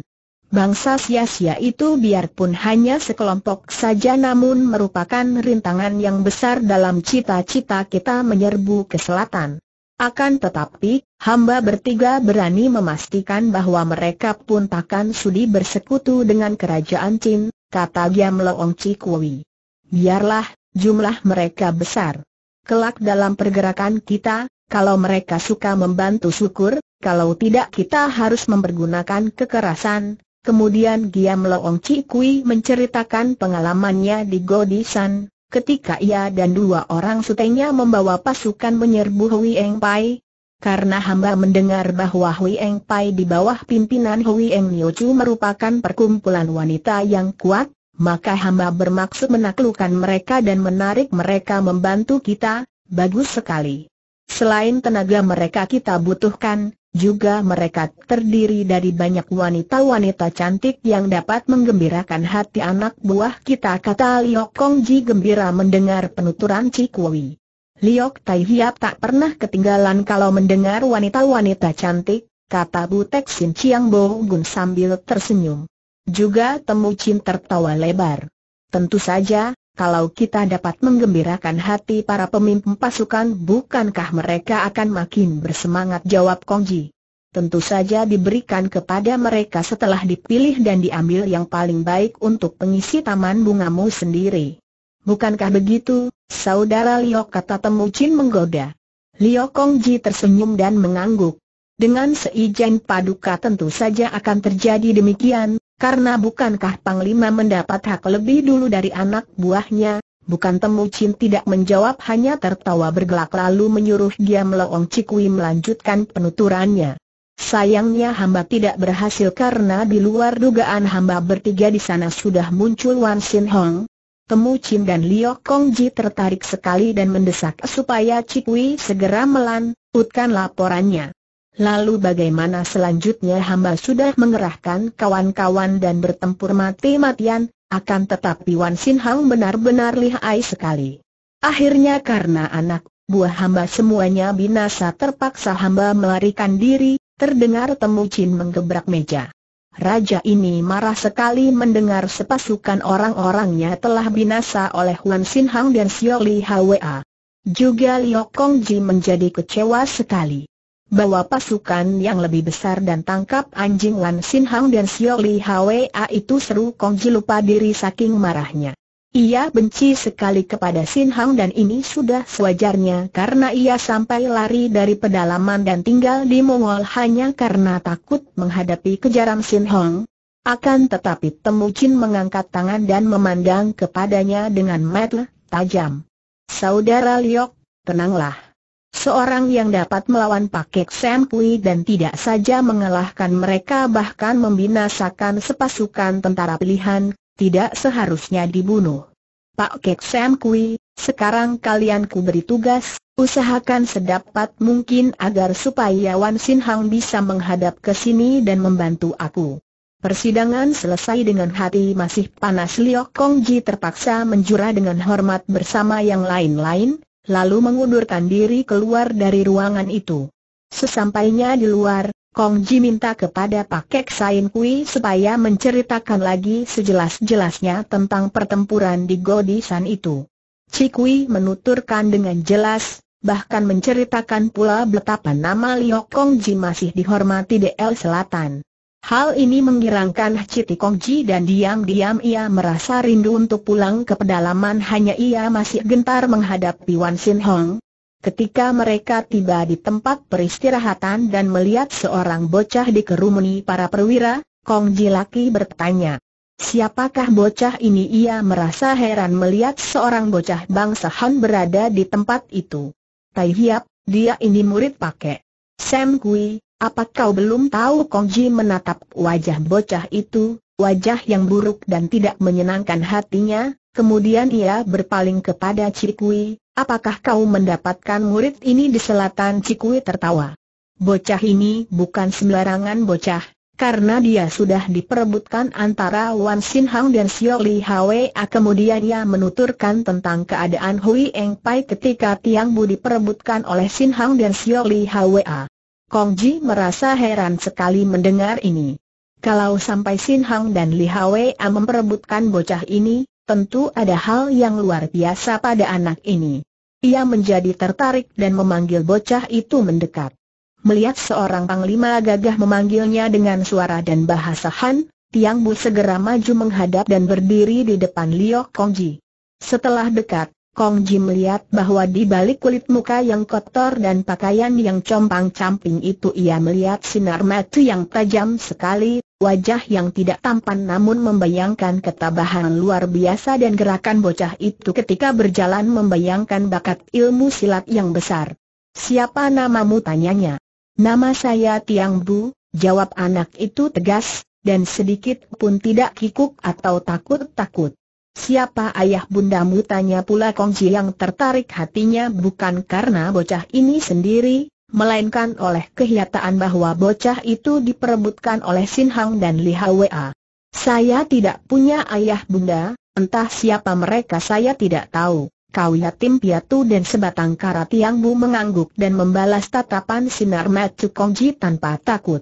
Bangsa sia-sia itu biarpun hanya sekelompok saja namun merupakan rintangan yang besar dalam cita-cita kita menyerbu ke selatan. Akan tetapi, hamba bertiga berani memastikan bahwa mereka pun takkan sudi bersekutu dengan kerajaan Cin, kata Giam Loong Cikwui. Biarlah, jumlah mereka besar. Kelak dalam pergerakan kita, kalau mereka suka membantu syukur, kalau tidak kita harus mempergunakan kekerasan. Kemudian Giam Loong Cikui menceritakan pengalamannya di Godisan, ketika ia dan dua orang sutenya membawa pasukan menyerbu Hui Eng Pai. Karena hamba mendengar bahwa Hui Eng Pai di bawah pimpinan Hui Eng Chu merupakan perkumpulan wanita yang kuat, maka hamba bermaksud menaklukkan mereka dan menarik mereka membantu kita, bagus sekali. Selain tenaga mereka kita butuhkan, juga mereka terdiri dari banyak wanita-wanita cantik yang dapat menggembirakan hati anak buah kita kata Liok Kong Ji gembira mendengar penuturan Cikwui. Liok Tai Hiap tak pernah ketinggalan kalau mendengar wanita-wanita cantik, kata Butek Sin Chiang Bo Gun sambil tersenyum. Juga Temu Chin tertawa lebar. Tentu saja, kalau kita dapat menggembirakan hati para pemimpin pasukan bukankah mereka akan makin bersemangat jawab Kongji. Tentu saja diberikan kepada mereka setelah dipilih dan diambil yang paling baik untuk pengisi taman bungamu sendiri. Bukankah begitu, saudara Liok kata Temu Chin menggoda. Liok Kongji tersenyum dan mengangguk. Dengan seijen paduka tentu saja akan terjadi demikian, karena bukankah Panglima mendapat hak lebih dulu dari anak buahnya, bukan Temu Chin tidak menjawab hanya tertawa bergelak lalu menyuruh dia melong Cikui melanjutkan penuturannya. Sayangnya hamba tidak berhasil karena di luar dugaan hamba bertiga di sana sudah muncul Wan Sin Hong. Temu Chin dan Liok Kong Ji tertarik sekali dan mendesak supaya Cikwi segera melan, laporannya. Lalu bagaimana selanjutnya hamba sudah mengerahkan kawan-kawan dan bertempur mati-matian, akan tetapi Wan Sin Hang benar-benar lihai sekali. Akhirnya karena anak buah hamba semuanya binasa terpaksa hamba melarikan diri, terdengar Temu Chin menggebrak meja. Raja ini marah sekali mendengar sepasukan orang-orangnya telah binasa oleh Wan Sin Hang dan Sio Li Hwa. Juga Liokong Ji menjadi kecewa sekali bawa pasukan yang lebih besar dan tangkap anjing Wan Sin Hang dan Xiao Li Hwa itu seru Ji lupa diri saking marahnya. Ia benci sekali kepada Sin Hang dan ini sudah sewajarnya karena ia sampai lari dari pedalaman dan tinggal di Mongol hanya karena takut menghadapi kejaran Sin Hang. Akan tetapi Temujin mengangkat tangan dan memandang kepadanya dengan mata tajam. Saudara Liok, tenanglah. Seorang yang dapat melawan Pakek Sempui dan tidak saja mengalahkan mereka bahkan membinasakan sepasukan tentara pilihan, tidak seharusnya dibunuh. Pak Kek Kui, sekarang kalian ku beri tugas, usahakan sedapat mungkin agar supaya Wan Sin Hang bisa menghadap ke sini dan membantu aku. Persidangan selesai dengan hati masih panas Liok Kong Ji terpaksa menjura dengan hormat bersama yang lain-lain, lalu mengundurkan diri keluar dari ruangan itu. Sesampainya di luar, Kong Ji minta kepada Kek Sain Kui supaya menceritakan lagi sejelas-jelasnya tentang pertempuran di Godisan itu. Cikui menuturkan dengan jelas, bahkan menceritakan pula betapa nama Liok Kong Ji masih dihormati di El Selatan. Hal ini menggirangkan Citi Kongji dan diam-diam ia merasa rindu untuk pulang ke pedalaman hanya ia masih gentar menghadapi Wan Sin Hong. Ketika mereka tiba di tempat peristirahatan dan melihat seorang bocah dikerumuni para perwira, Kongji laki bertanya, Siapakah bocah ini ia merasa heran melihat seorang bocah bangsa Han berada di tempat itu. Tai Hiap, dia ini murid pakai. Sam Kui, apa kau belum tahu Kongji menatap wajah bocah itu, wajah yang buruk dan tidak menyenangkan hatinya, kemudian ia berpaling kepada Cikui, apakah kau mendapatkan murid ini di selatan Cikui tertawa. Bocah ini bukan sembarangan bocah, karena dia sudah diperebutkan antara Wan Sin Hang dan Xiao Li Hwa. Kemudian ia menuturkan tentang keadaan Hui Eng Pai ketika Tiang Bu diperebutkan oleh Sin Hang dan Xiao Li Hwa. Kongji merasa heran sekali mendengar ini. Kalau sampai Sin Hang dan Li A memperebutkan bocah ini, tentu ada hal yang luar biasa pada anak ini. Ia menjadi tertarik dan memanggil bocah itu mendekat. Melihat seorang panglima gagah memanggilnya dengan suara dan bahasa Han, Tiang Bu segera maju menghadap dan berdiri di depan Liok Kongji. Setelah dekat, Kong Ji melihat bahwa di balik kulit muka yang kotor dan pakaian yang compang-camping itu ia melihat sinar mata yang tajam sekali, wajah yang tidak tampan namun membayangkan ketabahan luar biasa dan gerakan bocah itu ketika berjalan membayangkan bakat ilmu silat yang besar. Siapa namamu tanyanya? Nama saya Tiang Bu, jawab anak itu tegas, dan sedikit pun tidak kikuk atau takut-takut. Siapa ayah bundamu tanya pula Ji yang tertarik hatinya bukan karena bocah ini sendiri, melainkan oleh kehiataan bahwa bocah itu diperebutkan oleh Sin Hang dan Li Hwa. Saya tidak punya ayah bunda, entah siapa mereka saya tidak tahu. Kau yatim piatu dan sebatang karat yang bu mengangguk dan membalas tatapan sinar mata Ji tanpa takut.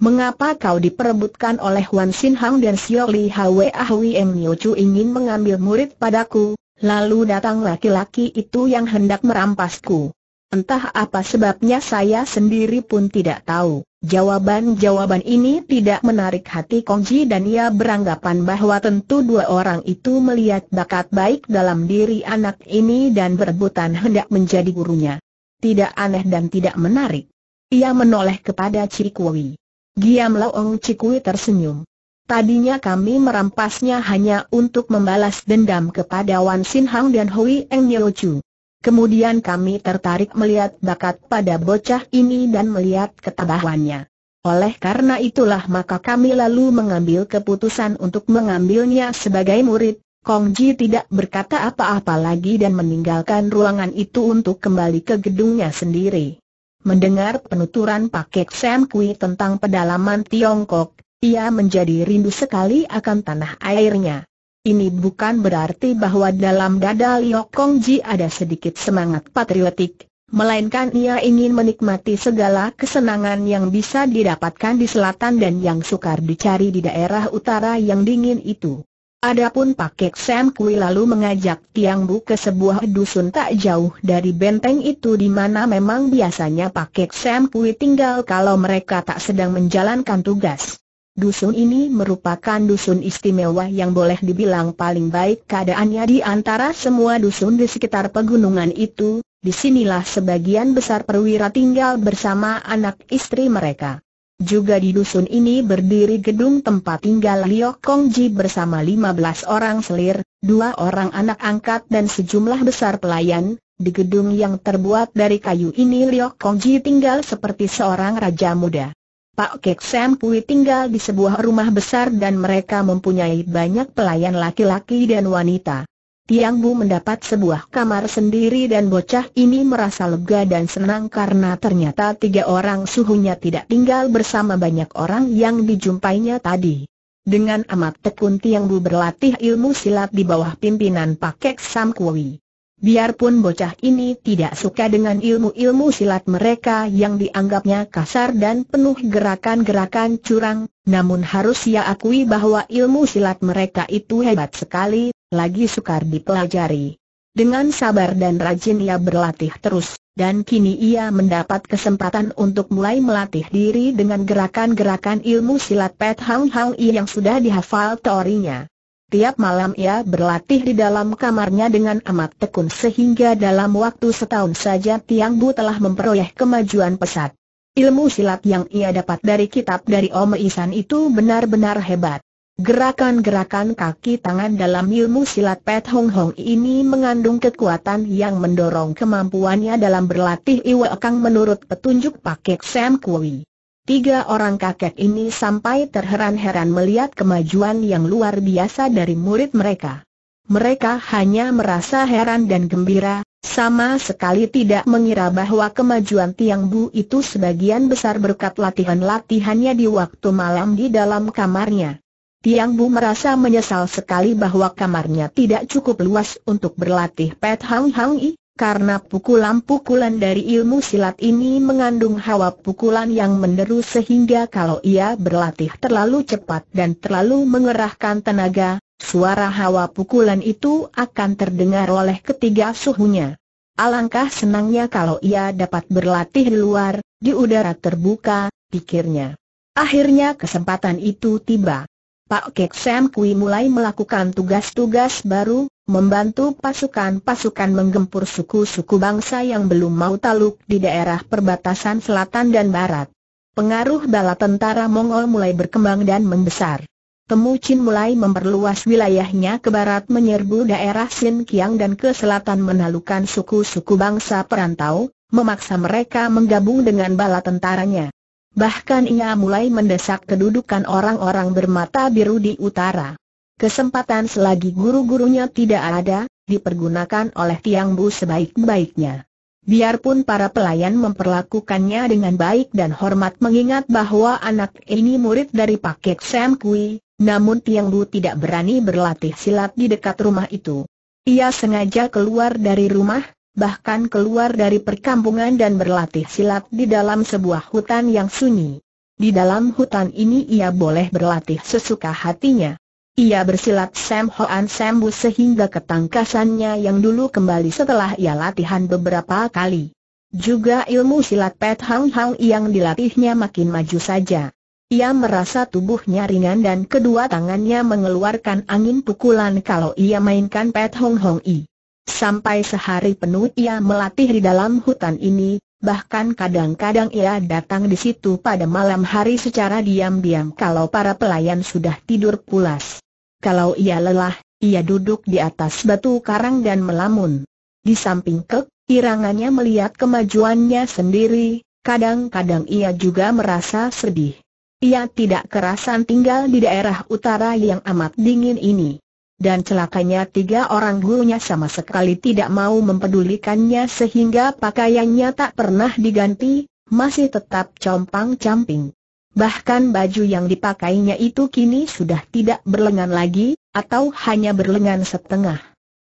Mengapa kau diperebutkan oleh Wan Sin Hang dan Xiao Li Hwe Ahwi Em Niu Chu ingin mengambil murid padaku, lalu datang laki-laki itu yang hendak merampasku. Entah apa sebabnya saya sendiri pun tidak tahu. Jawaban-jawaban ini tidak menarik hati Kongji dan ia beranggapan bahwa tentu dua orang itu melihat bakat baik dalam diri anak ini dan berebutan hendak menjadi gurunya. Tidak aneh dan tidak menarik. Ia menoleh kepada Cikwui. Giam Lo Cikui tersenyum. Tadinya kami merampasnya hanya untuk membalas dendam kepada Wan Sin Hang dan Hui Eng Nyo Chu. Kemudian kami tertarik melihat bakat pada bocah ini dan melihat ketabahannya. Oleh karena itulah maka kami lalu mengambil keputusan untuk mengambilnya sebagai murid. Kong Ji tidak berkata apa-apa lagi dan meninggalkan ruangan itu untuk kembali ke gedungnya sendiri. Mendengar penuturan paket Sam Kui tentang pedalaman Tiongkok, ia menjadi rindu sekali akan tanah airnya. Ini bukan berarti bahwa dalam dada Liok Kong Ji ada sedikit semangat patriotik, melainkan ia ingin menikmati segala kesenangan yang bisa didapatkan di selatan dan yang sukar dicari di daerah utara yang dingin itu. Adapun Pakek Sam Kui lalu mengajak Tiang Bu ke sebuah dusun tak jauh dari benteng itu di mana memang biasanya Pakek Sam Kui tinggal kalau mereka tak sedang menjalankan tugas. Dusun ini merupakan dusun istimewa yang boleh dibilang paling baik keadaannya di antara semua dusun di sekitar pegunungan itu, disinilah sebagian besar perwira tinggal bersama anak istri mereka. Juga di dusun ini berdiri gedung tempat tinggal Liok Kongji bersama 15 orang selir, dua orang anak angkat dan sejumlah besar pelayan. Di gedung yang terbuat dari kayu ini Liok Kongji tinggal seperti seorang raja muda. Pak Kek Sam Pui tinggal di sebuah rumah besar dan mereka mempunyai banyak pelayan laki-laki dan wanita. Tiang Bu mendapat sebuah kamar sendiri dan bocah ini merasa lega dan senang karena ternyata tiga orang suhunya tidak tinggal bersama banyak orang yang dijumpainya tadi. Dengan amat tekun Tiang Bu berlatih ilmu silat di bawah pimpinan Paket Sam Kui. Biarpun bocah ini tidak suka dengan ilmu-ilmu silat mereka yang dianggapnya kasar dan penuh gerakan-gerakan curang, namun harus ia akui bahwa ilmu silat mereka itu hebat sekali, lagi sukar dipelajari. Dengan sabar dan rajin ia berlatih terus, dan kini ia mendapat kesempatan untuk mulai melatih diri dengan gerakan-gerakan ilmu silat Pet Hang Hang I yang sudah dihafal teorinya. Tiap malam ia berlatih di dalam kamarnya dengan amat tekun sehingga dalam waktu setahun saja Tiang Bu telah memperoleh kemajuan pesat. Ilmu silat yang ia dapat dari kitab dari Om Isan itu benar-benar hebat. Gerakan-gerakan kaki tangan dalam ilmu silat Pet Hong Hong ini mengandung kekuatan yang mendorong kemampuannya dalam berlatih Iwe Kang menurut petunjuk Kek Sam Kui. Tiga orang kakek ini sampai terheran-heran melihat kemajuan yang luar biasa dari murid mereka. Mereka hanya merasa heran dan gembira, sama sekali tidak mengira bahwa kemajuan Tiang Bu itu sebagian besar berkat latihan-latihannya di waktu malam di dalam kamarnya. Tiang Bu merasa menyesal sekali bahwa kamarnya tidak cukup luas untuk berlatih Pet Hang Hang I karena pukulan-pukulan dari ilmu silat ini mengandung hawa pukulan yang menderu sehingga kalau ia berlatih terlalu cepat dan terlalu mengerahkan tenaga, suara hawa pukulan itu akan terdengar oleh ketiga suhunya. Alangkah senangnya kalau ia dapat berlatih di luar, di udara terbuka, pikirnya. Akhirnya kesempatan itu tiba. Pak Kek Sam Kui mulai melakukan tugas-tugas baru, membantu pasukan-pasukan menggempur suku-suku bangsa yang belum mau taluk di daerah perbatasan selatan dan barat. Pengaruh bala tentara Mongol mulai berkembang dan membesar. Temu Chin mulai memperluas wilayahnya ke barat menyerbu daerah Xinjiang dan ke selatan menalukan suku-suku bangsa perantau, memaksa mereka menggabung dengan bala tentaranya. Bahkan ia mulai mendesak kedudukan orang-orang bermata biru di utara. Kesempatan selagi guru-gurunya tidak ada, dipergunakan oleh Tiang Bu sebaik-baiknya. Biarpun para pelayan memperlakukannya dengan baik dan hormat mengingat bahwa anak ini murid dari Paket Sam Kui, namun Tiang Bu tidak berani berlatih silat di dekat rumah itu. Ia sengaja keluar dari rumah, bahkan keluar dari perkampungan dan berlatih silat di dalam sebuah hutan yang sunyi. Di dalam hutan ini ia boleh berlatih sesuka hatinya. Ia bersilat Sam Hoan Sambu sehingga ketangkasannya yang dulu kembali setelah ia latihan beberapa kali. Juga ilmu silat Pet Hang Hang yang dilatihnya makin maju saja. Ia merasa tubuhnya ringan dan kedua tangannya mengeluarkan angin pukulan kalau ia mainkan Pet Hong Hong I. Sampai sehari penuh ia melatih di dalam hutan ini, bahkan kadang-kadang ia datang di situ pada malam hari secara diam-diam kalau para pelayan sudah tidur pulas. Kalau ia lelah, ia duduk di atas batu karang dan melamun. Di samping kek, irangannya melihat kemajuannya sendiri, kadang-kadang ia juga merasa sedih. Ia tidak kerasan tinggal di daerah utara yang amat dingin ini dan celakanya tiga orang gurunya sama sekali tidak mau mempedulikannya sehingga pakaiannya tak pernah diganti, masih tetap compang-camping. Bahkan baju yang dipakainya itu kini sudah tidak berlengan lagi, atau hanya berlengan setengah.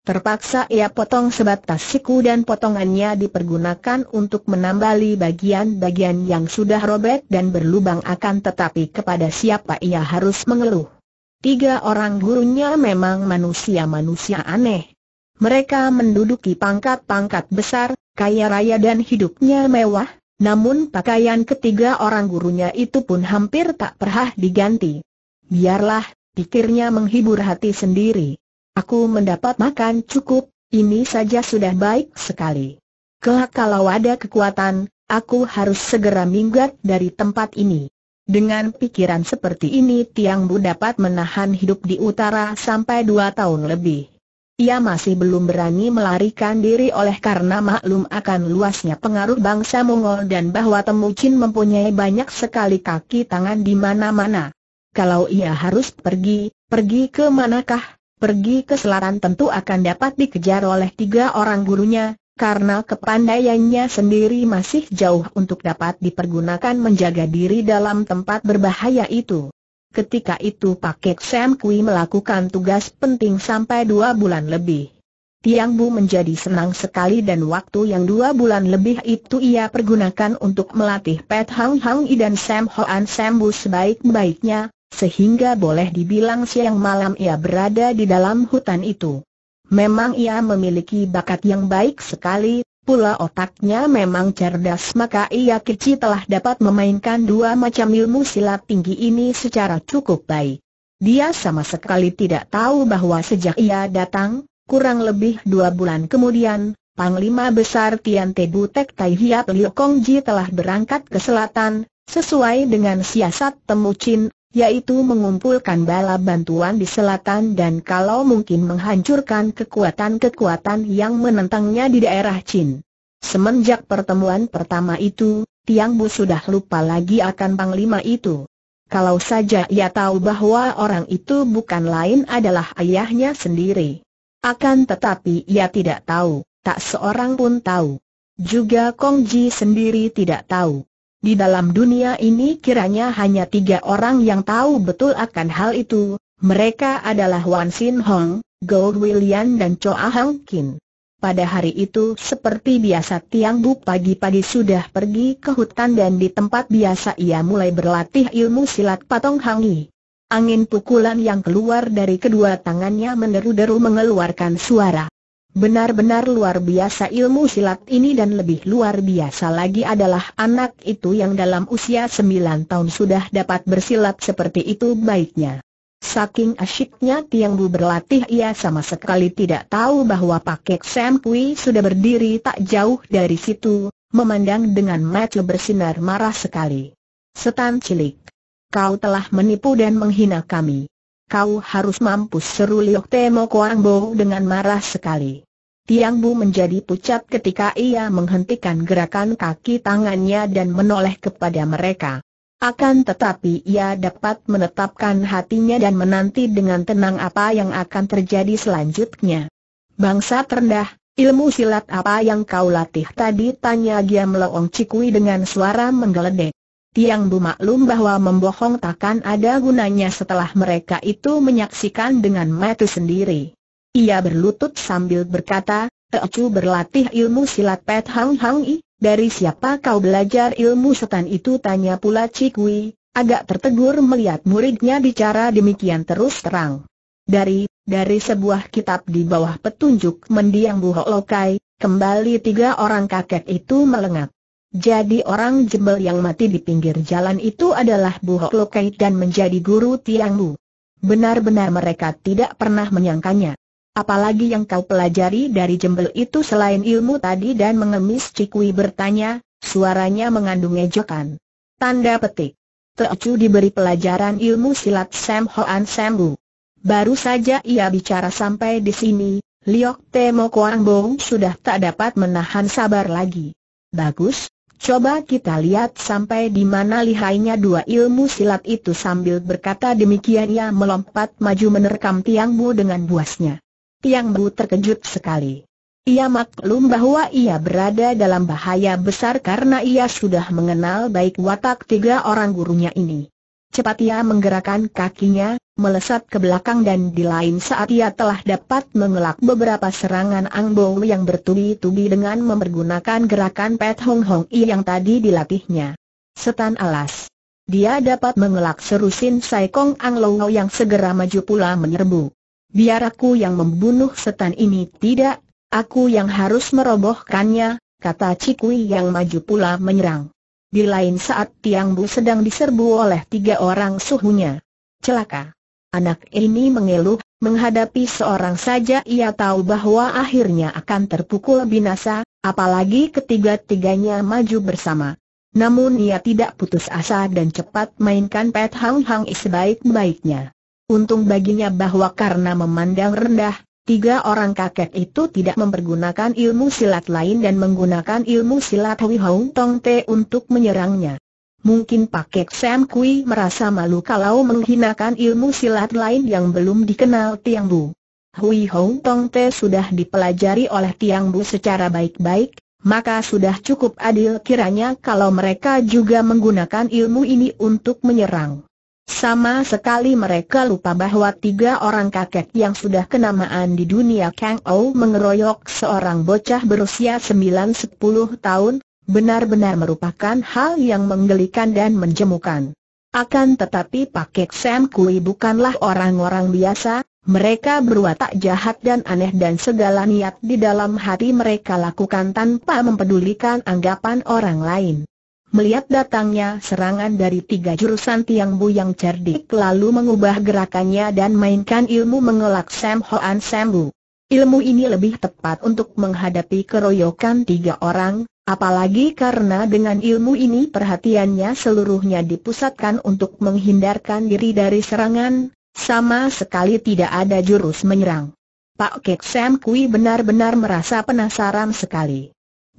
Terpaksa ia potong sebatas siku dan potongannya dipergunakan untuk menambali bagian-bagian yang sudah robek dan berlubang akan tetapi kepada siapa ia harus mengeluh. Tiga orang gurunya memang manusia-manusia aneh. Mereka menduduki pangkat-pangkat besar, kaya raya dan hidupnya mewah, namun pakaian ketiga orang gurunya itu pun hampir tak pernah diganti. Biarlah, pikirnya menghibur hati sendiri. Aku mendapat makan cukup, ini saja sudah baik sekali. Kelak kalau ada kekuatan, aku harus segera minggat dari tempat ini. Dengan pikiran seperti ini Tiang Bu dapat menahan hidup di utara sampai dua tahun lebih. Ia masih belum berani melarikan diri oleh karena maklum akan luasnya pengaruh bangsa Mongol dan bahwa Temujin mempunyai banyak sekali kaki tangan di mana-mana. Kalau ia harus pergi, pergi ke manakah? Pergi ke selatan tentu akan dapat dikejar oleh tiga orang gurunya, karena kepandaiannya sendiri masih jauh untuk dapat dipergunakan menjaga diri dalam tempat berbahaya itu. Ketika itu paket Sam Kui melakukan tugas penting sampai dua bulan lebih. Tiang Bu menjadi senang sekali dan waktu yang dua bulan lebih itu ia pergunakan untuk melatih Pet Hang Hang I dan Sam Hoan Sam Bu sebaik-baiknya, sehingga boleh dibilang siang malam ia berada di dalam hutan itu. Memang ia memiliki bakat yang baik sekali, pula otaknya memang cerdas maka ia kecil telah dapat memainkan dua macam ilmu silat tinggi ini secara cukup baik. Dia sama sekali tidak tahu bahwa sejak ia datang, kurang lebih dua bulan kemudian, Panglima Besar Tian Te Butek Tai Hiap Liu Kong Ji telah berangkat ke selatan, sesuai dengan siasat Temu Chin yaitu mengumpulkan bala bantuan di selatan dan kalau mungkin menghancurkan kekuatan-kekuatan yang menentangnya di daerah Chin. Semenjak pertemuan pertama itu, Tiang Bu sudah lupa lagi akan Panglima itu. Kalau saja ia tahu bahwa orang itu bukan lain adalah ayahnya sendiri. Akan tetapi ia tidak tahu, tak seorang pun tahu. Juga Kong Ji sendiri tidak tahu. Di dalam dunia ini kiranya hanya tiga orang yang tahu betul akan hal itu, mereka adalah Wan Sin Hong, Gold William dan Choa Hang Kin. Pada hari itu seperti biasa Tiang Bu pagi-pagi sudah pergi ke hutan dan di tempat biasa ia mulai berlatih ilmu silat patong hangi. Angin pukulan yang keluar dari kedua tangannya meneru deru mengeluarkan suara. Benar-benar luar biasa ilmu silat ini dan lebih luar biasa lagi adalah anak itu yang dalam usia 9 tahun sudah dapat bersilat seperti itu baiknya. Saking asyiknya Tiang Bu berlatih ia sama sekali tidak tahu bahwa Sam Sempui sudah berdiri tak jauh dari situ, memandang dengan mata bersinar marah sekali. Setan cilik, kau telah menipu dan menghina kami. Kau harus mampus seru Liok Temo Kuang Bo dengan marah sekali. Tiang Bu menjadi pucat ketika ia menghentikan gerakan kaki tangannya dan menoleh kepada mereka. Akan tetapi ia dapat menetapkan hatinya dan menanti dengan tenang apa yang akan terjadi selanjutnya. Bangsa terendah, ilmu silat apa yang kau latih tadi? Tanya Giam Leong Cikui dengan suara menggeledek. Tiang Bu maklum bahwa membohong takkan ada gunanya setelah mereka itu menyaksikan dengan mata sendiri. Ia berlutut sambil berkata, Teocu berlatih ilmu silat Pet Hang Hang I, dari siapa kau belajar ilmu setan itu tanya pula Cik agak tertegur melihat muridnya bicara demikian terus terang. Dari, dari sebuah kitab di bawah petunjuk mendiang Bu Lokai. kembali tiga orang kakek itu melengat. Jadi orang jebel yang mati di pinggir jalan itu adalah Bu oh. Hok dan menjadi guru Tiang Bu. Benar-benar mereka tidak pernah menyangkanya. Apalagi yang kau pelajari dari jembel itu selain ilmu tadi dan mengemis Cikwi bertanya, suaranya mengandung ejekan. Tanda petik. Teocu diberi pelajaran ilmu silat Sam Hoan Sam Bu. Baru saja ia bicara sampai di sini, Liok Temo Kuang Bo sudah tak dapat menahan sabar lagi. Bagus, Coba kita lihat sampai di mana lihainya dua ilmu silat itu sambil berkata demikian ia melompat maju menerkam Tiang Bu dengan buasnya. Tiang Bu terkejut sekali. Ia maklum bahwa ia berada dalam bahaya besar karena ia sudah mengenal baik watak tiga orang gurunya ini. Cepat ia menggerakkan kakinya, melesat ke belakang dan di lain saat ia telah dapat mengelak beberapa serangan Ang Bo yang bertubi-tubi dengan mempergunakan gerakan Pet Hong Hong I yang tadi dilatihnya. Setan alas. Dia dapat mengelak seru Sin Sai Kong Ang Lo yang segera maju pula menyerbu. Biar aku yang membunuh setan ini tidak, aku yang harus merobohkannya, kata Cikui yang maju pula menyerang. Di lain saat Tiang Bu sedang diserbu oleh tiga orang suhunya. Celaka. Anak ini mengeluh, menghadapi seorang saja ia tahu bahwa akhirnya akan terpukul binasa, apalagi ketiga-tiganya maju bersama. Namun ia tidak putus asa dan cepat mainkan Pet Hang Hang sebaik-baiknya. Untung baginya bahwa karena memandang rendah, Tiga orang kakek itu tidak mempergunakan ilmu silat lain dan menggunakan ilmu silat Hui Hong Tong Te untuk menyerangnya. Mungkin Kek Sam Kui merasa malu kalau menghinakan ilmu silat lain yang belum dikenal Tiang Bu. Hui Hong Tong Te sudah dipelajari oleh Tiang Bu secara baik-baik, maka sudah cukup adil kiranya kalau mereka juga menggunakan ilmu ini untuk menyerang. Sama sekali mereka lupa bahwa tiga orang kakek yang sudah kenamaan di dunia Kang Ou mengeroyok seorang bocah berusia 9-10 tahun, benar-benar merupakan hal yang menggelikan dan menjemukan. Akan tetapi Pakek Sam Kui bukanlah orang-orang biasa, mereka berwatak jahat dan aneh dan segala niat di dalam hati mereka lakukan tanpa mempedulikan anggapan orang lain. Melihat datangnya serangan dari tiga jurusan Tiang Bu yang cerdik lalu mengubah gerakannya dan mainkan ilmu mengelak Sam Hoan Sam Bu. Ilmu ini lebih tepat untuk menghadapi keroyokan tiga orang, apalagi karena dengan ilmu ini perhatiannya seluruhnya dipusatkan untuk menghindarkan diri dari serangan, sama sekali tidak ada jurus menyerang. Pak Kek Sam Kui benar-benar merasa penasaran sekali.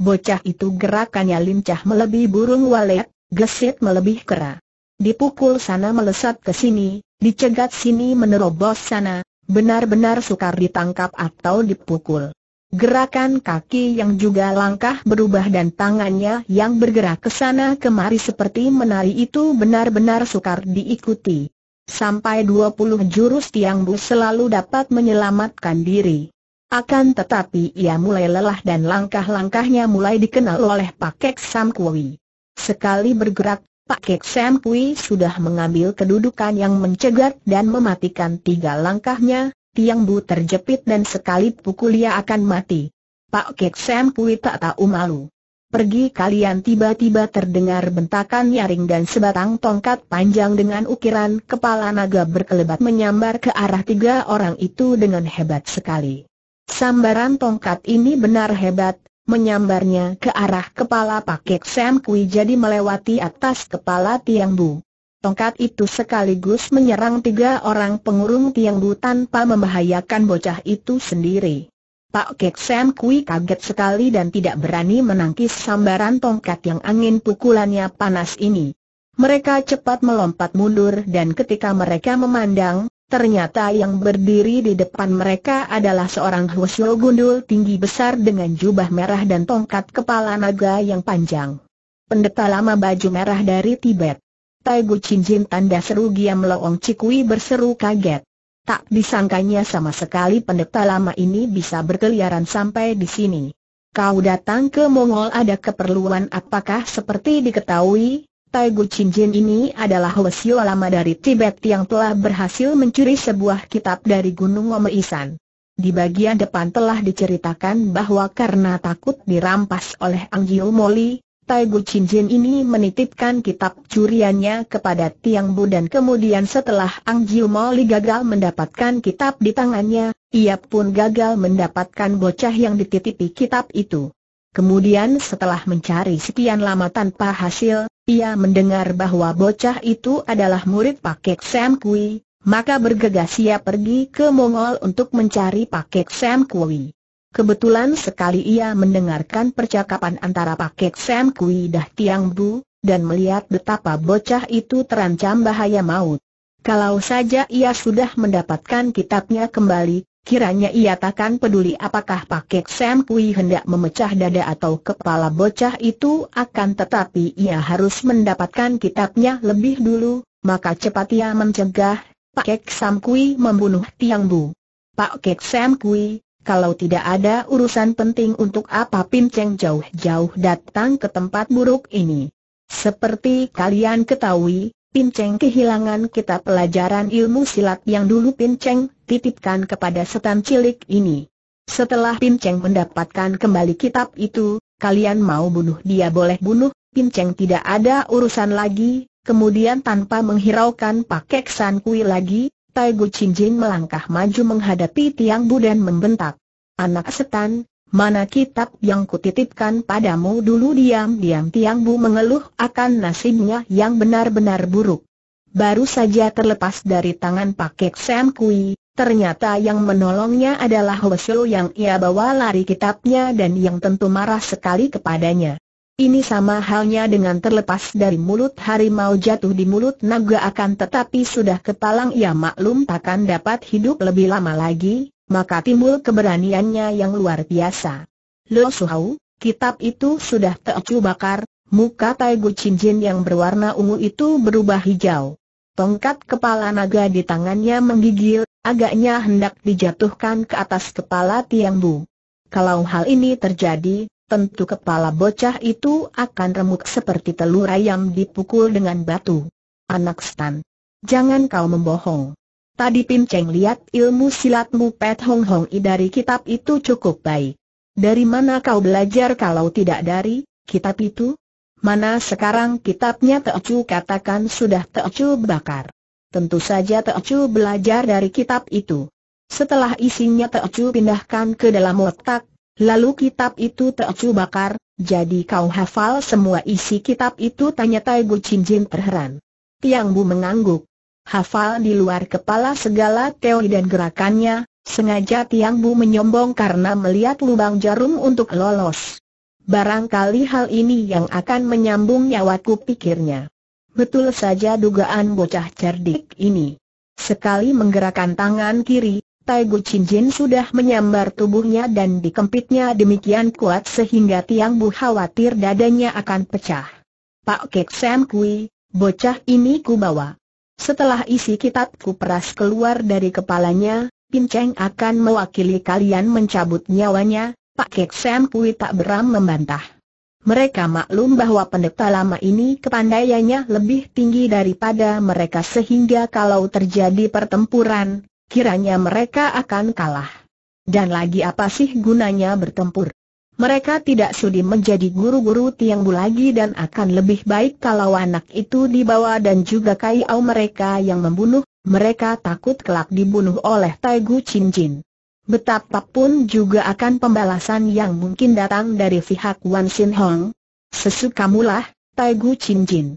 Bocah itu gerakannya lincah melebihi burung walet, gesit melebihi kera. Dipukul sana melesat ke sini, dicegat sini menerobos sana, benar-benar sukar ditangkap atau dipukul. Gerakan kaki yang juga langkah berubah dan tangannya yang bergerak ke sana kemari seperti menari itu benar-benar sukar diikuti. Sampai 20 jurus Tiang Bu selalu dapat menyelamatkan diri. Akan tetapi ia mulai lelah dan langkah-langkahnya mulai dikenal oleh Pak Kek Sam Kui. Sekali bergerak, Pak Kek Sam Kui sudah mengambil kedudukan yang mencegat dan mematikan tiga langkahnya, Tiang Bu terjepit dan sekali pukul ia akan mati. Pak Kek Sam Kui tak tahu malu. Pergi kalian tiba-tiba terdengar bentakan nyaring dan sebatang tongkat panjang dengan ukiran kepala naga berkelebat menyambar ke arah tiga orang itu dengan hebat sekali. Sambaran tongkat ini benar hebat, menyambarnya ke arah kepala Pakek Sam Kui jadi melewati atas kepala Tiang Bu. Tongkat itu sekaligus menyerang tiga orang pengurung Tiang Bu tanpa membahayakan bocah itu sendiri. Pak Kek Sam Kui kaget sekali dan tidak berani menangkis sambaran tongkat yang angin pukulannya panas ini. Mereka cepat melompat mundur dan ketika mereka memandang, Ternyata yang berdiri di depan mereka adalah seorang Hwasyo gundul tinggi besar dengan jubah merah dan tongkat kepala naga yang panjang. Pendeta lama baju merah dari Tibet. Tai Gu tanda seru Giam Loong Cikui berseru kaget. Tak disangkanya sama sekali pendeta lama ini bisa berkeliaran sampai di sini. Kau datang ke Mongol ada keperluan apakah seperti diketahui, Tai Chin Jin ini adalah lesio lama dari Tibet yang telah berhasil mencuri sebuah kitab dari Gunung Omeisan. Di bagian depan telah diceritakan bahwa karena takut dirampas oleh Ang Anggio Moli, Tai Chin Jin ini menitipkan kitab curiannya kepada Tiang Bu dan kemudian setelah Ang Anggio Moli gagal mendapatkan kitab di tangannya, ia pun gagal mendapatkan bocah yang dititipi kitab itu. Kemudian setelah mencari sekian lama tanpa hasil, ia mendengar bahwa bocah itu adalah murid Pakek Sam Kui, maka bergegas ia pergi ke Mongol untuk mencari Pakek Sam Kui. Kebetulan sekali ia mendengarkan percakapan antara Pakek Sam Kui Dah Tiang Bu, dan melihat betapa bocah itu terancam bahaya maut. Kalau saja ia sudah mendapatkan kitabnya kembali, Kiranya ia takkan peduli apakah Pakek Sam Kui hendak memecah dada atau kepala bocah itu akan tetapi ia harus mendapatkan kitabnya lebih dulu, maka cepat ia mencegah, Pakek Sam Kui membunuh Tiang Bu. Pakek Sam Kui, kalau tidak ada urusan penting untuk apa Pinceng jauh-jauh datang ke tempat buruk ini. Seperti kalian ketahui, Pinceng kehilangan kita pelajaran ilmu silat yang dulu Pinceng titipkan kepada setan cilik ini. Setelah Pinceng mendapatkan kembali kitab itu, kalian mau bunuh dia boleh bunuh, Pinceng tidak ada urusan lagi. Kemudian tanpa menghiraukan Pakek San Kui lagi, Tai Gu Chin Jin melangkah maju menghadapi Tiang Bu dan membentak. Anak setan, Mana kitab yang kutitipkan padamu dulu diam-diam Tiang Bu mengeluh akan nasibnya yang benar-benar buruk. Baru saja terlepas dari tangan paket Sam Kui, ternyata yang menolongnya adalah Wesho yang ia bawa lari kitabnya dan yang tentu marah sekali kepadanya. Ini sama halnya dengan terlepas dari mulut harimau jatuh di mulut naga akan tetapi sudah kepalang ia maklum takkan dapat hidup lebih lama lagi, maka timbul keberaniannya yang luar biasa. Lo Suhau, kitab itu sudah teocu bakar, muka Tai Gu Jin yang berwarna ungu itu berubah hijau. Tongkat kepala naga di tangannya menggigil, agaknya hendak dijatuhkan ke atas kepala Tiang Bu. Kalau hal ini terjadi, tentu kepala bocah itu akan remuk seperti telur ayam dipukul dengan batu. Anak Stan, jangan kau membohong. Tadi Pin Cheng lihat ilmu silatmu Pet Hong Hong I dari kitab itu cukup baik. Dari mana kau belajar kalau tidak dari kitab itu? Mana sekarang kitabnya Teocu katakan sudah Teocu bakar. Tentu saja Teocu belajar dari kitab itu. Setelah isinya Teocu pindahkan ke dalam otak, lalu kitab itu Teocu bakar, jadi kau hafal semua isi kitab itu tanya Tai Gu Chin Jin terheran. Tiang Bu mengangguk hafal di luar kepala segala teori dan gerakannya, sengaja Tiang Bu menyombong karena melihat lubang jarum untuk lolos. Barangkali hal ini yang akan menyambung nyawaku pikirnya. Betul saja dugaan bocah cerdik ini. Sekali menggerakkan tangan kiri, Tai Gu Chin Jin sudah menyambar tubuhnya dan dikempitnya demikian kuat sehingga Tiang Bu khawatir dadanya akan pecah. Pak Kek Sam Kui, bocah ini ku bawa. Setelah isi kitabku peras keluar dari kepalanya, Pinceng akan mewakili kalian mencabut nyawanya, Pak Kek Sam Pui tak beram membantah. Mereka maklum bahwa pendeta lama ini kepandaiannya lebih tinggi daripada mereka sehingga kalau terjadi pertempuran, kiranya mereka akan kalah. Dan lagi apa sih gunanya bertempur? Mereka tidak sudi menjadi guru-guru Tiang Bu lagi dan akan lebih baik kalau anak itu dibawa dan juga kaiau mereka yang membunuh, mereka takut kelak dibunuh oleh Tai Gu Chin Jin. Betapapun juga akan pembalasan yang mungkin datang dari pihak Wan Sin Hong. Sesukamulah, kamulah, Tai Gu Chin Jin.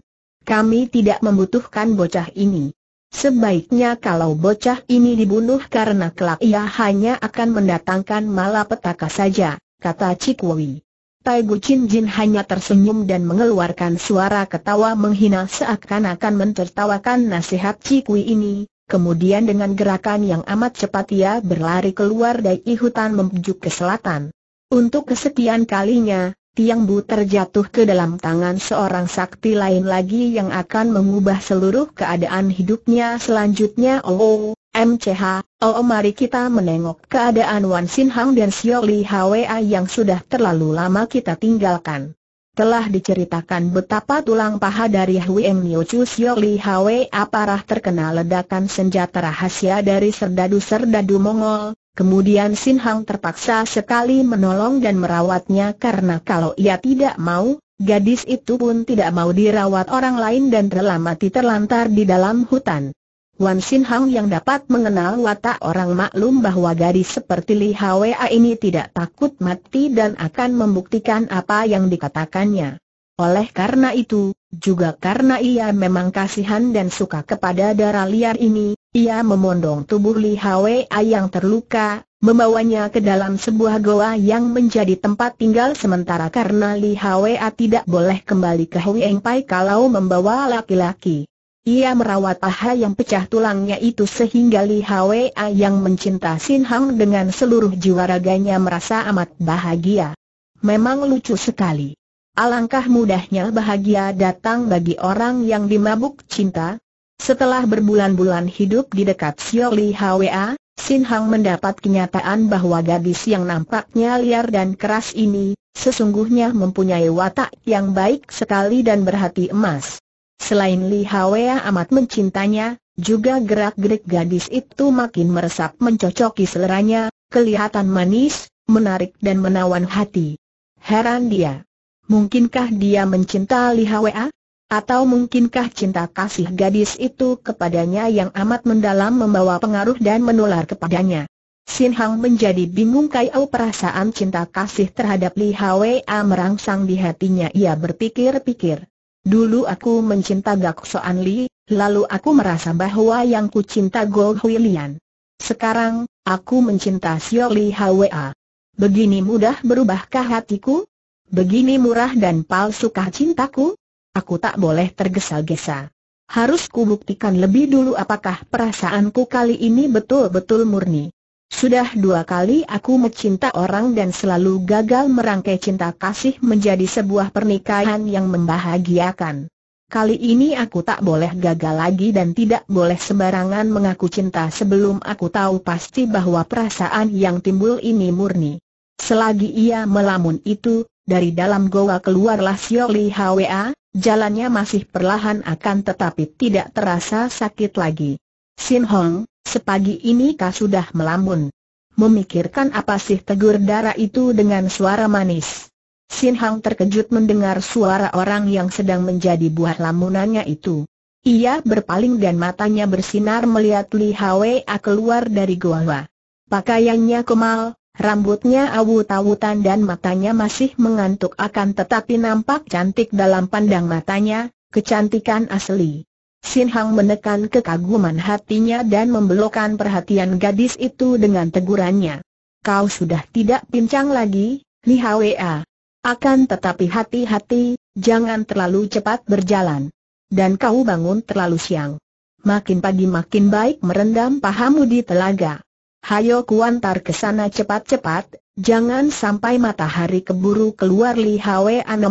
Kami tidak membutuhkan bocah ini. Sebaiknya kalau bocah ini dibunuh karena kelak ia hanya akan mendatangkan malapetaka saja kata Cikwui. Tai Gu Chin Jin hanya tersenyum dan mengeluarkan suara ketawa menghina seakan-akan mentertawakan nasihat Cikwui ini, kemudian dengan gerakan yang amat cepat ia berlari keluar dari hutan menuju ke selatan. Untuk kesetiaan kalinya, Tiang Bu terjatuh ke dalam tangan seorang sakti lain lagi yang akan mengubah seluruh keadaan hidupnya selanjutnya. Oh, MCH, oh mari kita menengok keadaan Wan Sin Hang dan Xiao Li Hwa yang sudah terlalu lama kita tinggalkan. Telah diceritakan betapa tulang paha dari Eng Niu Chu Xiao Li Hwa parah terkena ledakan senjata rahasia dari serdadu-serdadu Mongol, kemudian Sin Hang terpaksa sekali menolong dan merawatnya karena kalau ia tidak mau, gadis itu pun tidak mau dirawat orang lain dan rela mati terlantar di dalam hutan. Wan Sin Hang yang dapat mengenal watak orang maklum bahwa gadis seperti Li Hwa ini tidak takut mati dan akan membuktikan apa yang dikatakannya. Oleh karena itu, juga karena ia memang kasihan dan suka kepada darah liar ini, ia memondong tubuh Li Hwa yang terluka, membawanya ke dalam sebuah goa yang menjadi tempat tinggal sementara karena Li Hwa tidak boleh kembali ke Eng Pai kalau membawa laki-laki. Ia merawat paha yang pecah tulangnya itu sehingga Li Hwa yang mencinta Sin Hang dengan seluruh jiwa raganya merasa amat bahagia. Memang lucu sekali. Alangkah mudahnya bahagia datang bagi orang yang dimabuk cinta. Setelah berbulan-bulan hidup di dekat Xiao Li Hwa, Sin Hang mendapat kenyataan bahwa gadis yang nampaknya liar dan keras ini, sesungguhnya mempunyai watak yang baik sekali dan berhati emas. Selain Li Hwa amat mencintanya, juga gerak-gerik gadis itu makin meresap mencocoki seleranya, kelihatan manis, menarik dan menawan hati. Heran dia. Mungkinkah dia mencinta Li Hwa? Atau mungkinkah cinta kasih gadis itu kepadanya yang amat mendalam membawa pengaruh dan menular kepadanya? Sin Hang menjadi bingung kaiau perasaan cinta kasih terhadap Li Hwa merangsang di hatinya ia berpikir-pikir. Dulu aku mencinta Gak Soan Li, lalu aku merasa bahwa yang ku cinta Go Hui Lian. Sekarang, aku mencinta Sio Li Hwa. Begini mudah berubahkah hatiku? Begini murah dan palsukah cintaku? Aku tak boleh tergesa-gesa. Harus kubuktikan lebih dulu apakah perasaanku kali ini betul-betul murni. Sudah dua kali aku mencinta orang dan selalu gagal merangkai cinta kasih menjadi sebuah pernikahan yang membahagiakan. Kali ini aku tak boleh gagal lagi dan tidak boleh sembarangan mengaku cinta sebelum aku tahu pasti bahwa perasaan yang timbul ini murni. Selagi ia melamun itu, dari dalam goa keluarlah Sioli Hwa, jalannya masih perlahan akan tetapi tidak terasa sakit lagi. Sin Hong, Sepagi ini kau sudah melamun. Memikirkan apa sih tegur darah itu dengan suara manis. Sin Hang terkejut mendengar suara orang yang sedang menjadi buah lamunannya itu. Ia berpaling dan matanya bersinar melihat Li Hwa keluar dari gua. Pakaiannya kemal, rambutnya awut-awutan dan matanya masih mengantuk akan tetapi nampak cantik dalam pandang matanya, kecantikan asli. Sin Hang menekan kekaguman hatinya dan membelokkan perhatian gadis itu dengan tegurannya. Kau sudah tidak pincang lagi, Li Hwa. Akan tetapi hati-hati, jangan terlalu cepat berjalan. Dan kau bangun terlalu siang. Makin pagi makin baik merendam pahamu di telaga. Hayo kuantar ke sana cepat-cepat, Jangan sampai matahari keburu keluar Li Hwe An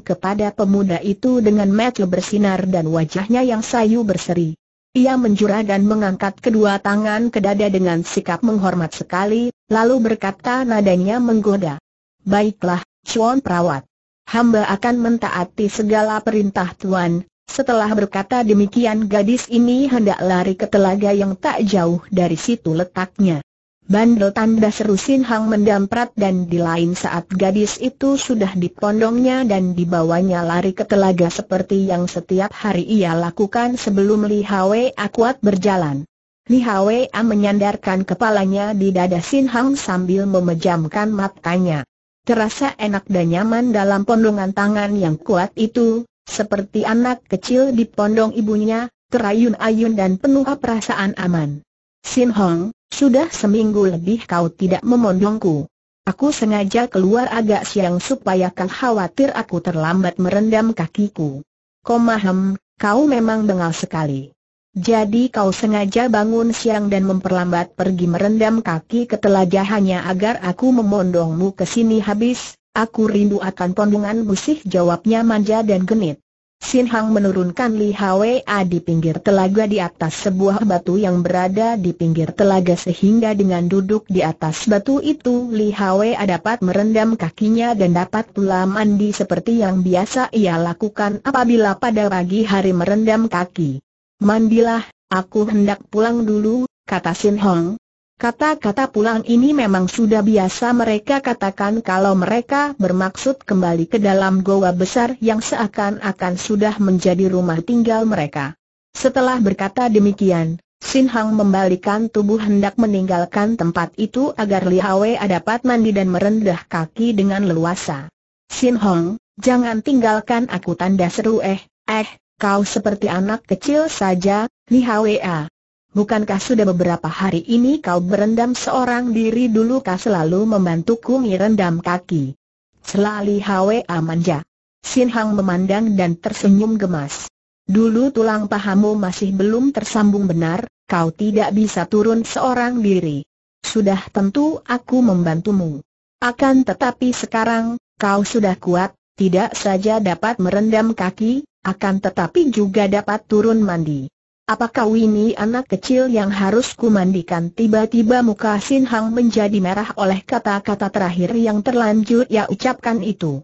kepada pemuda itu dengan mata bersinar dan wajahnya yang sayu berseri. Ia menjura dan mengangkat kedua tangan ke dada dengan sikap menghormat sekali, lalu berkata nadanya menggoda. Baiklah, Chuan Perawat. Hamba akan mentaati segala perintah Tuan. Setelah berkata demikian gadis ini hendak lari ke telaga yang tak jauh dari situ letaknya. Bandel tanda seru Sin Hang mendamprat dan di lain saat gadis itu sudah dipondongnya dan dibawanya lari ke telaga seperti yang setiap hari ia lakukan sebelum Li Hwe akuat berjalan. Li Hwe menyandarkan kepalanya di dada Sin Hang sambil memejamkan matanya. Terasa enak dan nyaman dalam pondongan tangan yang kuat itu, seperti anak kecil di pondong ibunya, terayun-ayun dan penuh perasaan aman. Sin Hong, sudah seminggu lebih kau tidak memondongku. Aku sengaja keluar agak siang supaya kau khawatir aku terlambat merendam kakiku. Kau Komahem, kau memang bengal sekali. Jadi kau sengaja bangun siang dan memperlambat pergi merendam kaki ke hanya agar aku memondongmu ke sini habis, aku rindu akan pondongan busih jawabnya manja dan genit. Sin Hang menurunkan Li Hwa di pinggir telaga di atas sebuah batu yang berada di pinggir telaga sehingga dengan duduk di atas batu itu Li Hwa dapat merendam kakinya dan dapat pula mandi seperti yang biasa ia lakukan apabila pada pagi hari merendam kaki. Mandilah, aku hendak pulang dulu, kata Sin Hong, Kata-kata pulang ini memang sudah biasa mereka katakan kalau mereka bermaksud kembali ke dalam goa besar yang seakan-akan sudah menjadi rumah tinggal mereka. Setelah berkata demikian, Sin Hang membalikan tubuh hendak meninggalkan tempat itu agar Li Hwe dapat mandi dan merendah kaki dengan leluasa. Sin Hong, jangan tinggalkan aku tanda seru eh, eh, kau seperti anak kecil saja, Li a. Bukankah sudah beberapa hari ini kau berendam seorang diri dulu kau selalu membantuku merendam kaki? Selali Hwa Amanja. Sin Hang memandang dan tersenyum gemas. Dulu tulang pahamu masih belum tersambung benar, kau tidak bisa turun seorang diri. Sudah tentu aku membantumu. Akan tetapi sekarang, kau sudah kuat, tidak saja dapat merendam kaki, akan tetapi juga dapat turun mandi. Apakah kau ini anak kecil yang harus kumandikan? Tiba-tiba muka Sin Hang menjadi merah oleh kata-kata terakhir yang terlanjur ia ucapkan itu.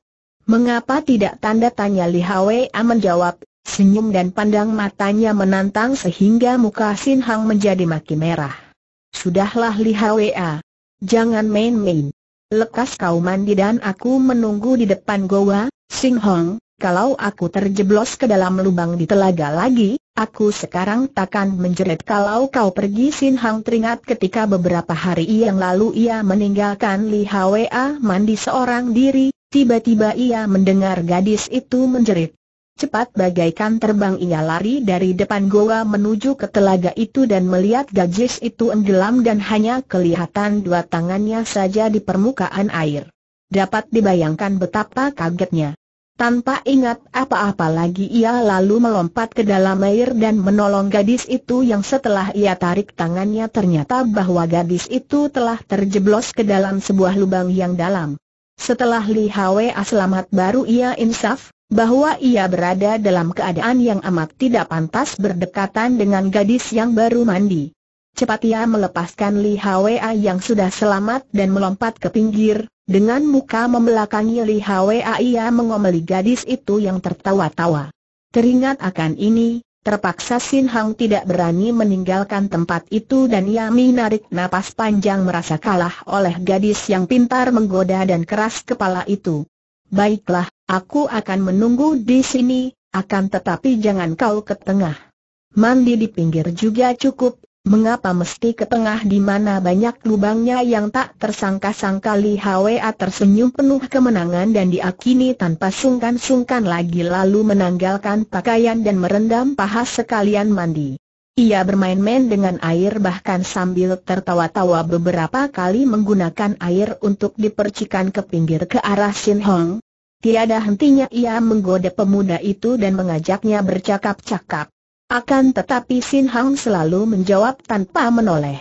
Mengapa tidak tanda tanya Li A menjawab, senyum dan pandang matanya menantang sehingga muka Sin Hang menjadi makin merah. Sudahlah Li A, jangan main-main. Lekas kau mandi dan aku menunggu di depan goa, Sing Hong, kalau aku terjeblos ke dalam lubang di telaga lagi, aku sekarang takkan menjerit kalau kau pergi Sin Hang teringat ketika beberapa hari yang lalu ia meninggalkan Li Hwa mandi seorang diri, tiba-tiba ia mendengar gadis itu menjerit. Cepat bagaikan terbang ia lari dari depan goa menuju ke telaga itu dan melihat gadis itu enggelam dan hanya kelihatan dua tangannya saja di permukaan air. Dapat dibayangkan betapa kagetnya. Tanpa ingat apa-apa lagi ia lalu melompat ke dalam air dan menolong gadis itu yang setelah ia tarik tangannya ternyata bahwa gadis itu telah terjeblos ke dalam sebuah lubang yang dalam. Setelah Li Hwa ah, selamat baru ia insaf, bahwa ia berada dalam keadaan yang amat tidak pantas berdekatan dengan gadis yang baru mandi. Cepat ia melepaskan Li Hwa ah, yang sudah selamat dan melompat ke pinggir, dengan muka membelakangi Li Hwa ia mengomeli gadis itu yang tertawa-tawa. Teringat akan ini, terpaksa Sin Hang tidak berani meninggalkan tempat itu dan ia menarik napas panjang merasa kalah oleh gadis yang pintar menggoda dan keras kepala itu. Baiklah, aku akan menunggu di sini, akan tetapi jangan kau ke tengah. Mandi di pinggir juga cukup, Mengapa mesti ke tengah di mana banyak lubangnya yang tak tersangka-sangka Li Hwa tersenyum penuh kemenangan dan diakini tanpa sungkan-sungkan lagi lalu menanggalkan pakaian dan merendam paha sekalian mandi. Ia bermain-main dengan air bahkan sambil tertawa-tawa beberapa kali menggunakan air untuk dipercikan ke pinggir ke arah Sin Hong. Tiada hentinya ia menggoda pemuda itu dan mengajaknya bercakap-cakap. Akan tetapi Sin Hang selalu menjawab tanpa menoleh.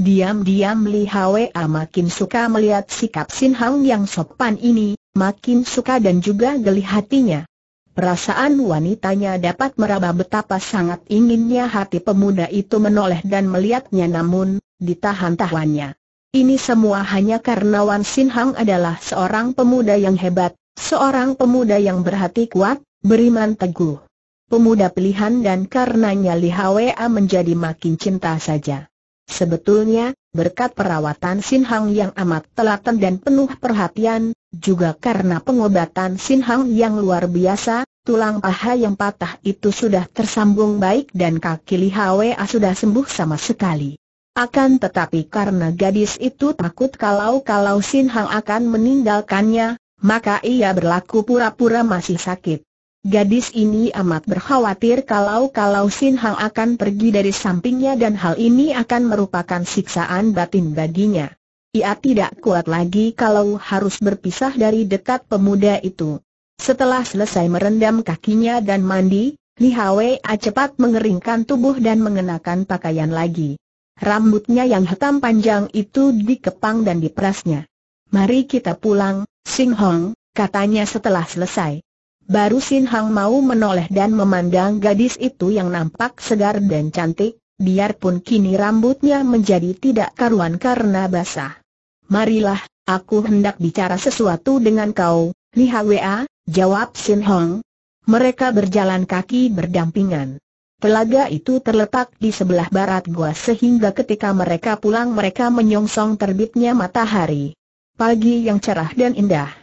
Diam-diam Li Hwa makin suka melihat sikap Sin Hang yang sopan ini, makin suka dan juga geli hatinya. Perasaan wanitanya dapat meraba betapa sangat inginnya hati pemuda itu menoleh dan melihatnya namun, ditahan-tahannya. Ini semua hanya karena Wan Sin Hang adalah seorang pemuda yang hebat, seorang pemuda yang berhati kuat, beriman teguh pemuda pilihan dan karenanya Li Hwa menjadi makin cinta saja. Sebetulnya, berkat perawatan Sin Hang yang amat telaten dan penuh perhatian, juga karena pengobatan Sin Hang yang luar biasa, tulang paha yang patah itu sudah tersambung baik dan kaki Li Hwa sudah sembuh sama sekali. Akan tetapi karena gadis itu takut kalau-kalau Sin Hang akan meninggalkannya, maka ia berlaku pura-pura masih sakit. Gadis ini amat berkhawatir kalau-kalau Sin Hang akan pergi dari sampingnya dan hal ini akan merupakan siksaan batin baginya. Ia tidak kuat lagi kalau harus berpisah dari dekat pemuda itu. Setelah selesai merendam kakinya dan mandi, Li Hwa cepat mengeringkan tubuh dan mengenakan pakaian lagi. Rambutnya yang hitam panjang itu dikepang dan diperasnya. Mari kita pulang, Sing Hong, katanya setelah selesai. Baru Sin Hang mau menoleh dan memandang gadis itu yang nampak segar dan cantik, biarpun kini rambutnya menjadi tidak karuan karena basah. Marilah, aku hendak bicara sesuatu dengan kau, Li Hwa, jawab Sin Hong. Mereka berjalan kaki berdampingan. Telaga itu terletak di sebelah barat gua sehingga ketika mereka pulang mereka menyongsong terbitnya matahari. Pagi yang cerah dan indah.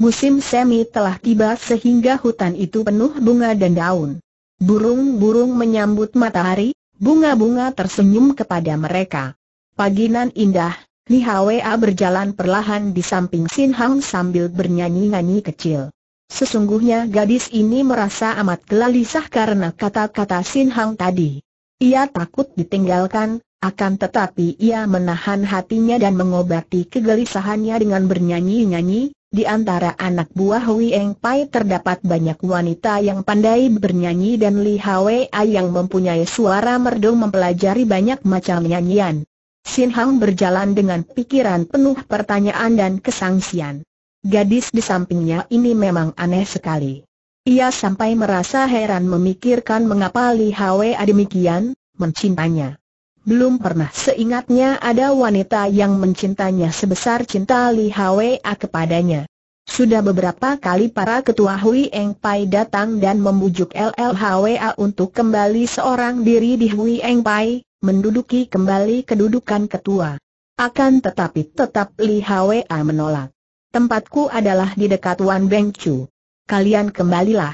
Musim semi telah tiba sehingga hutan itu penuh bunga dan daun. Burung-burung menyambut matahari, bunga-bunga tersenyum kepada mereka. Paginan indah, Li Hwa berjalan perlahan di samping Sin Hang sambil bernyanyi-nyanyi kecil. Sesungguhnya gadis ini merasa amat gelisah karena kata-kata Sin Hang tadi. Ia takut ditinggalkan, akan tetapi ia menahan hatinya dan mengobati kegelisahannya dengan bernyanyi-nyanyi, di antara anak buah Hui Eng Pai terdapat banyak wanita yang pandai bernyanyi dan Li Hwa yang mempunyai suara merdu mempelajari banyak macam nyanyian. Sin Hang berjalan dengan pikiran penuh pertanyaan dan kesangsian. Gadis di sampingnya ini memang aneh sekali. Ia sampai merasa heran memikirkan mengapa Li Hwa demikian, mencintanya. Belum pernah seingatnya ada wanita yang mencintanya sebesar cinta Li Hwa kepadanya. Sudah beberapa kali para ketua Hui Eng Pai datang dan membujuk LL LLHWA untuk kembali seorang diri di Hui Eng Pai, menduduki kembali kedudukan ketua. Akan tetapi tetap Li Hwa menolak. Tempatku adalah di dekat Wan Beng Chu. Kalian kembalilah.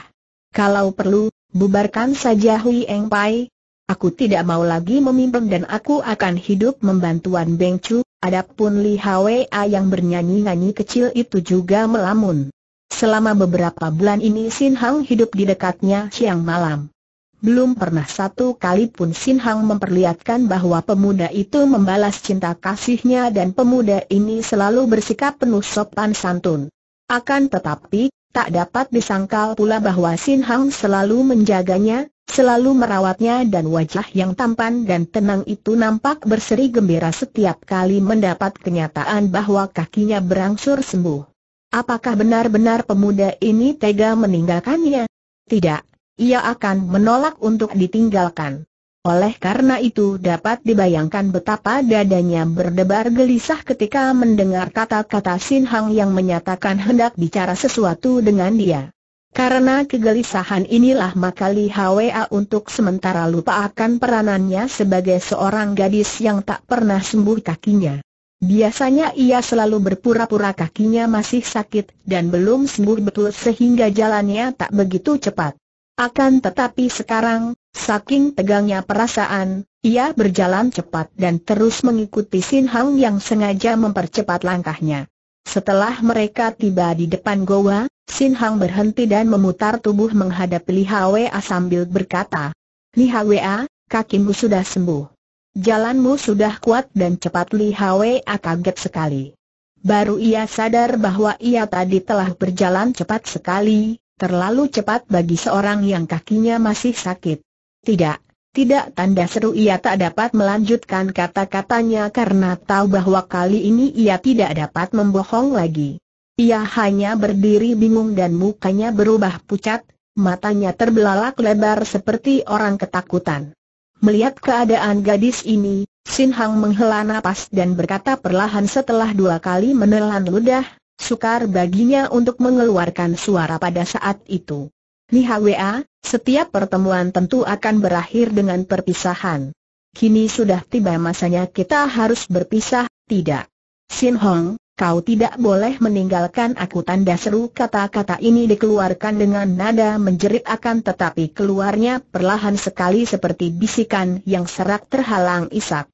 Kalau perlu, bubarkan saja Hui Eng Pai, Aku tidak mau lagi memimpin dan aku akan hidup membantuan Beng Chu, adapun Li Hwa yang bernyanyi-nyanyi kecil itu juga melamun. Selama beberapa bulan ini Sin Hang hidup di dekatnya siang malam. Belum pernah satu kali pun Sin Hang memperlihatkan bahwa pemuda itu membalas cinta kasihnya dan pemuda ini selalu bersikap penuh sopan santun. Akan tetapi, Tak dapat disangkal pula bahwa Sin Hang selalu menjaganya, selalu merawatnya dan wajah yang tampan dan tenang itu nampak berseri gembira setiap kali mendapat kenyataan bahwa kakinya berangsur sembuh. Apakah benar-benar pemuda ini tega meninggalkannya? Tidak, ia akan menolak untuk ditinggalkan. Oleh karena itu dapat dibayangkan betapa dadanya berdebar gelisah ketika mendengar kata-kata Sin Hang yang menyatakan hendak bicara sesuatu dengan dia. Karena kegelisahan inilah maka Li Hwa untuk sementara lupa akan peranannya sebagai seorang gadis yang tak pernah sembuh kakinya. Biasanya ia selalu berpura-pura kakinya masih sakit dan belum sembuh betul sehingga jalannya tak begitu cepat. Akan tetapi sekarang, saking tegangnya perasaan, ia berjalan cepat dan terus mengikuti Sin Hang yang sengaja mempercepat langkahnya. Setelah mereka tiba di depan goa, Sin Hang berhenti dan memutar tubuh menghadapi Li Hwa sambil berkata, Li Hwa, kakimu sudah sembuh. Jalanmu sudah kuat dan cepat Li Hwa kaget sekali. Baru ia sadar bahwa ia tadi telah berjalan cepat sekali, Terlalu cepat bagi seorang yang kakinya masih sakit. Tidak, tidak tanda seru ia tak dapat melanjutkan kata-katanya karena tahu bahwa kali ini ia tidak dapat membohong lagi. Ia hanya berdiri bingung dan mukanya berubah pucat, matanya terbelalak lebar seperti orang ketakutan. Melihat keadaan gadis ini, Sin Hang menghela nafas dan berkata perlahan setelah dua kali menelan ludah, Sukar baginya untuk mengeluarkan suara pada saat itu. Nihwa, setiap pertemuan tentu akan berakhir dengan perpisahan. Kini sudah tiba masanya kita harus berpisah, tidak? Sin Hong, kau tidak boleh meninggalkan aku tanda seru kata-kata ini dikeluarkan dengan nada menjerit akan tetapi keluarnya perlahan sekali seperti bisikan yang serak terhalang isak.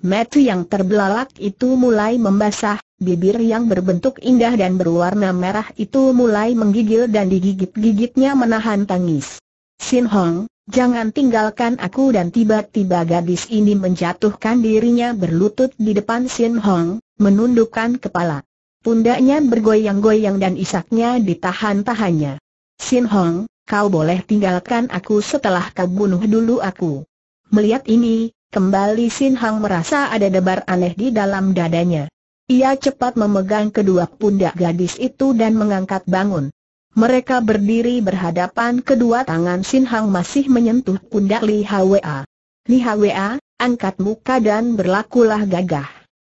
Metu yang terbelalak itu mulai membasah, Bibir yang berbentuk indah dan berwarna merah itu mulai menggigil dan digigit-gigitnya menahan tangis. Sin Hong, jangan tinggalkan aku dan tiba-tiba gadis ini menjatuhkan dirinya berlutut di depan Sin Hong, menundukkan kepala. Pundaknya bergoyang-goyang dan isaknya ditahan-tahannya. Sin Hong, kau boleh tinggalkan aku setelah kau bunuh dulu aku. Melihat ini, kembali Sin Hong merasa ada debar aneh di dalam dadanya. Ia cepat memegang kedua pundak gadis itu dan mengangkat bangun. Mereka berdiri berhadapan kedua tangan Sin Hang masih menyentuh pundak Li Hwa. Li Hwa, angkat muka dan berlakulah gagah.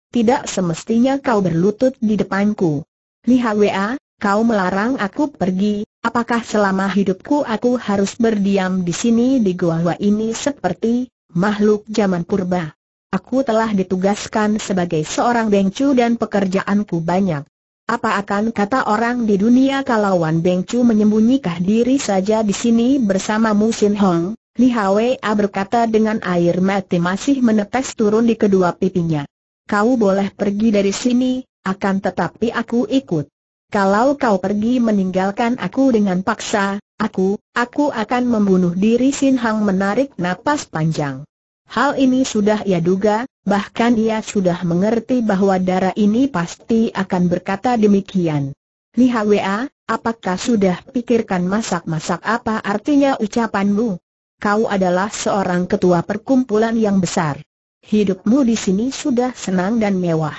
Tidak semestinya kau berlutut di depanku. Li Hwa, kau melarang aku pergi, apakah selama hidupku aku harus berdiam di sini di gua ini seperti makhluk zaman purba? Aku telah ditugaskan sebagai seorang bengcu dan pekerjaanku banyak. Apa akan kata orang di dunia kalau Wan Bengcu menyembunyikan diri saja di sini bersama Mu Sin Hong? Li Hwa berkata dengan air mata masih menetes turun di kedua pipinya. Kau boleh pergi dari sini, akan tetapi aku ikut. Kalau kau pergi meninggalkan aku dengan paksa, aku, aku akan membunuh diri Sin Hang menarik napas panjang. Hal ini sudah ia duga, bahkan ia sudah mengerti bahwa darah ini pasti akan berkata demikian. Li Hwa, apakah sudah pikirkan masak-masak apa artinya ucapanmu? Kau adalah seorang ketua perkumpulan yang besar. Hidupmu di sini sudah senang dan mewah.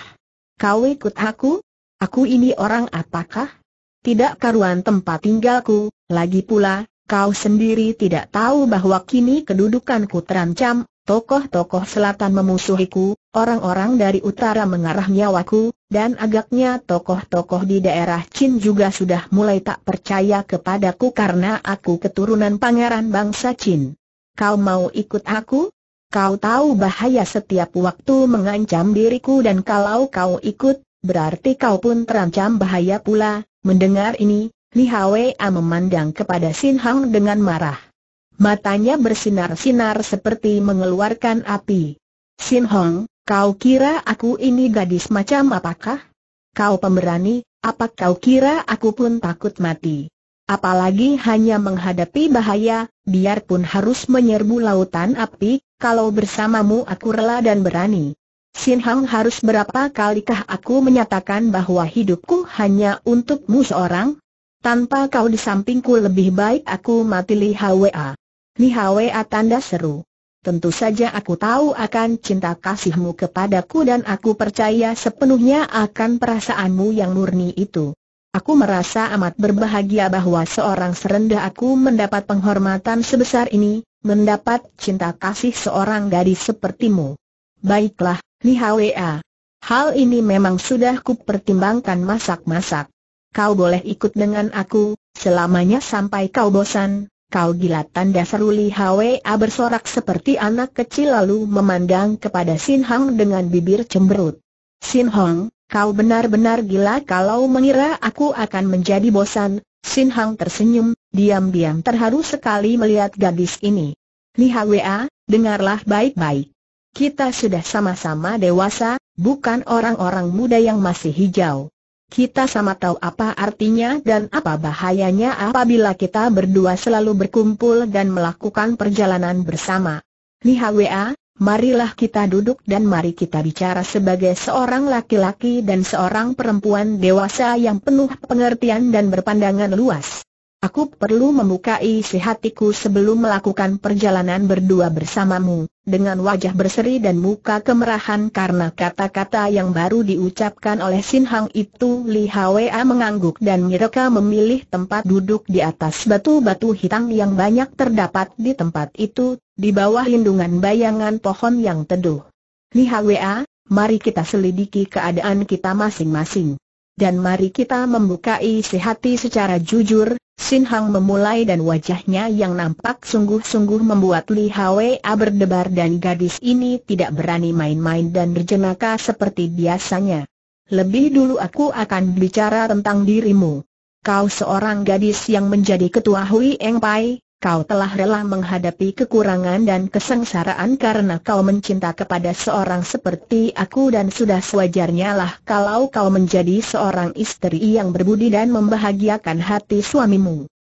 Kau ikut aku? Aku ini orang apakah? Tidak karuan tempat tinggalku, lagi pula, kau sendiri tidak tahu bahwa kini kedudukanku terancam, Tokoh-tokoh selatan memusuhiku, orang-orang dari utara mengarah nyawaku, dan agaknya tokoh-tokoh di daerah Chin juga sudah mulai tak percaya kepadaku karena aku keturunan pangeran bangsa Chin. Kau mau ikut aku? Kau tahu bahaya setiap waktu mengancam diriku dan kalau kau ikut, berarti kau pun terancam bahaya pula. Mendengar ini, Li Hwa memandang kepada Sin Hang dengan marah. Matanya bersinar-sinar seperti mengeluarkan api. Sin Hong, kau kira aku ini gadis macam apakah? Kau pemberani, apa kau kira aku pun takut mati? Apalagi hanya menghadapi bahaya, biarpun harus menyerbu lautan api, kalau bersamamu aku rela dan berani. Sin Hong harus berapa kalikah aku menyatakan bahwa hidupku hanya untukmu seorang? Tanpa kau di sampingku lebih baik aku mati Li Li Hwa ah, tanda seru. Tentu saja aku tahu akan cinta kasihmu kepadaku dan aku percaya sepenuhnya akan perasaanmu yang murni itu. Aku merasa amat berbahagia bahwa seorang serendah aku mendapat penghormatan sebesar ini, mendapat cinta kasih seorang gadis sepertimu. Baiklah, Li Hwa. Ah. Hal ini memang sudah kupertimbangkan masak-masak. Kau boleh ikut dengan aku, selamanya sampai kau bosan, kau gila tanda seru Li Hwa bersorak seperti anak kecil lalu memandang kepada Sin Hang dengan bibir cemberut. Sin Hang, kau benar-benar gila kalau mengira aku akan menjadi bosan, Sin Hang tersenyum, diam-diam terharu sekali melihat gadis ini. Li Hwa, dengarlah baik-baik. Kita sudah sama-sama dewasa, bukan orang-orang muda yang masih hijau. Kita sama tahu apa artinya dan apa bahayanya apabila kita berdua selalu berkumpul dan melakukan perjalanan bersama. wa, marilah kita duduk dan mari kita bicara sebagai seorang laki-laki dan seorang perempuan dewasa yang penuh pengertian dan berpandangan luas. Aku perlu membuka isi hatiku sebelum melakukan perjalanan berdua bersamamu, dengan wajah berseri dan muka kemerahan karena kata-kata yang baru diucapkan oleh Sin Hang itu Li Hwa mengangguk dan mereka memilih tempat duduk di atas batu-batu hitam yang banyak terdapat di tempat itu, di bawah lindungan bayangan pohon yang teduh. Li Hwa, mari kita selidiki keadaan kita masing-masing dan mari kita membuka isi hati secara jujur, Sin Hang memulai dan wajahnya yang nampak sungguh-sungguh membuat Li Hwa berdebar dan gadis ini tidak berani main-main dan berjenaka seperti biasanya. Lebih dulu aku akan bicara tentang dirimu. Kau seorang gadis yang menjadi ketua Hui Eng Pai, kau telah rela menghadapi kekurangan dan kesengsaraan karena kau mencinta kepada seorang seperti aku dan sudah sewajarnya lah kalau kau menjadi seorang istri yang berbudi dan membahagiakan hati suamimu.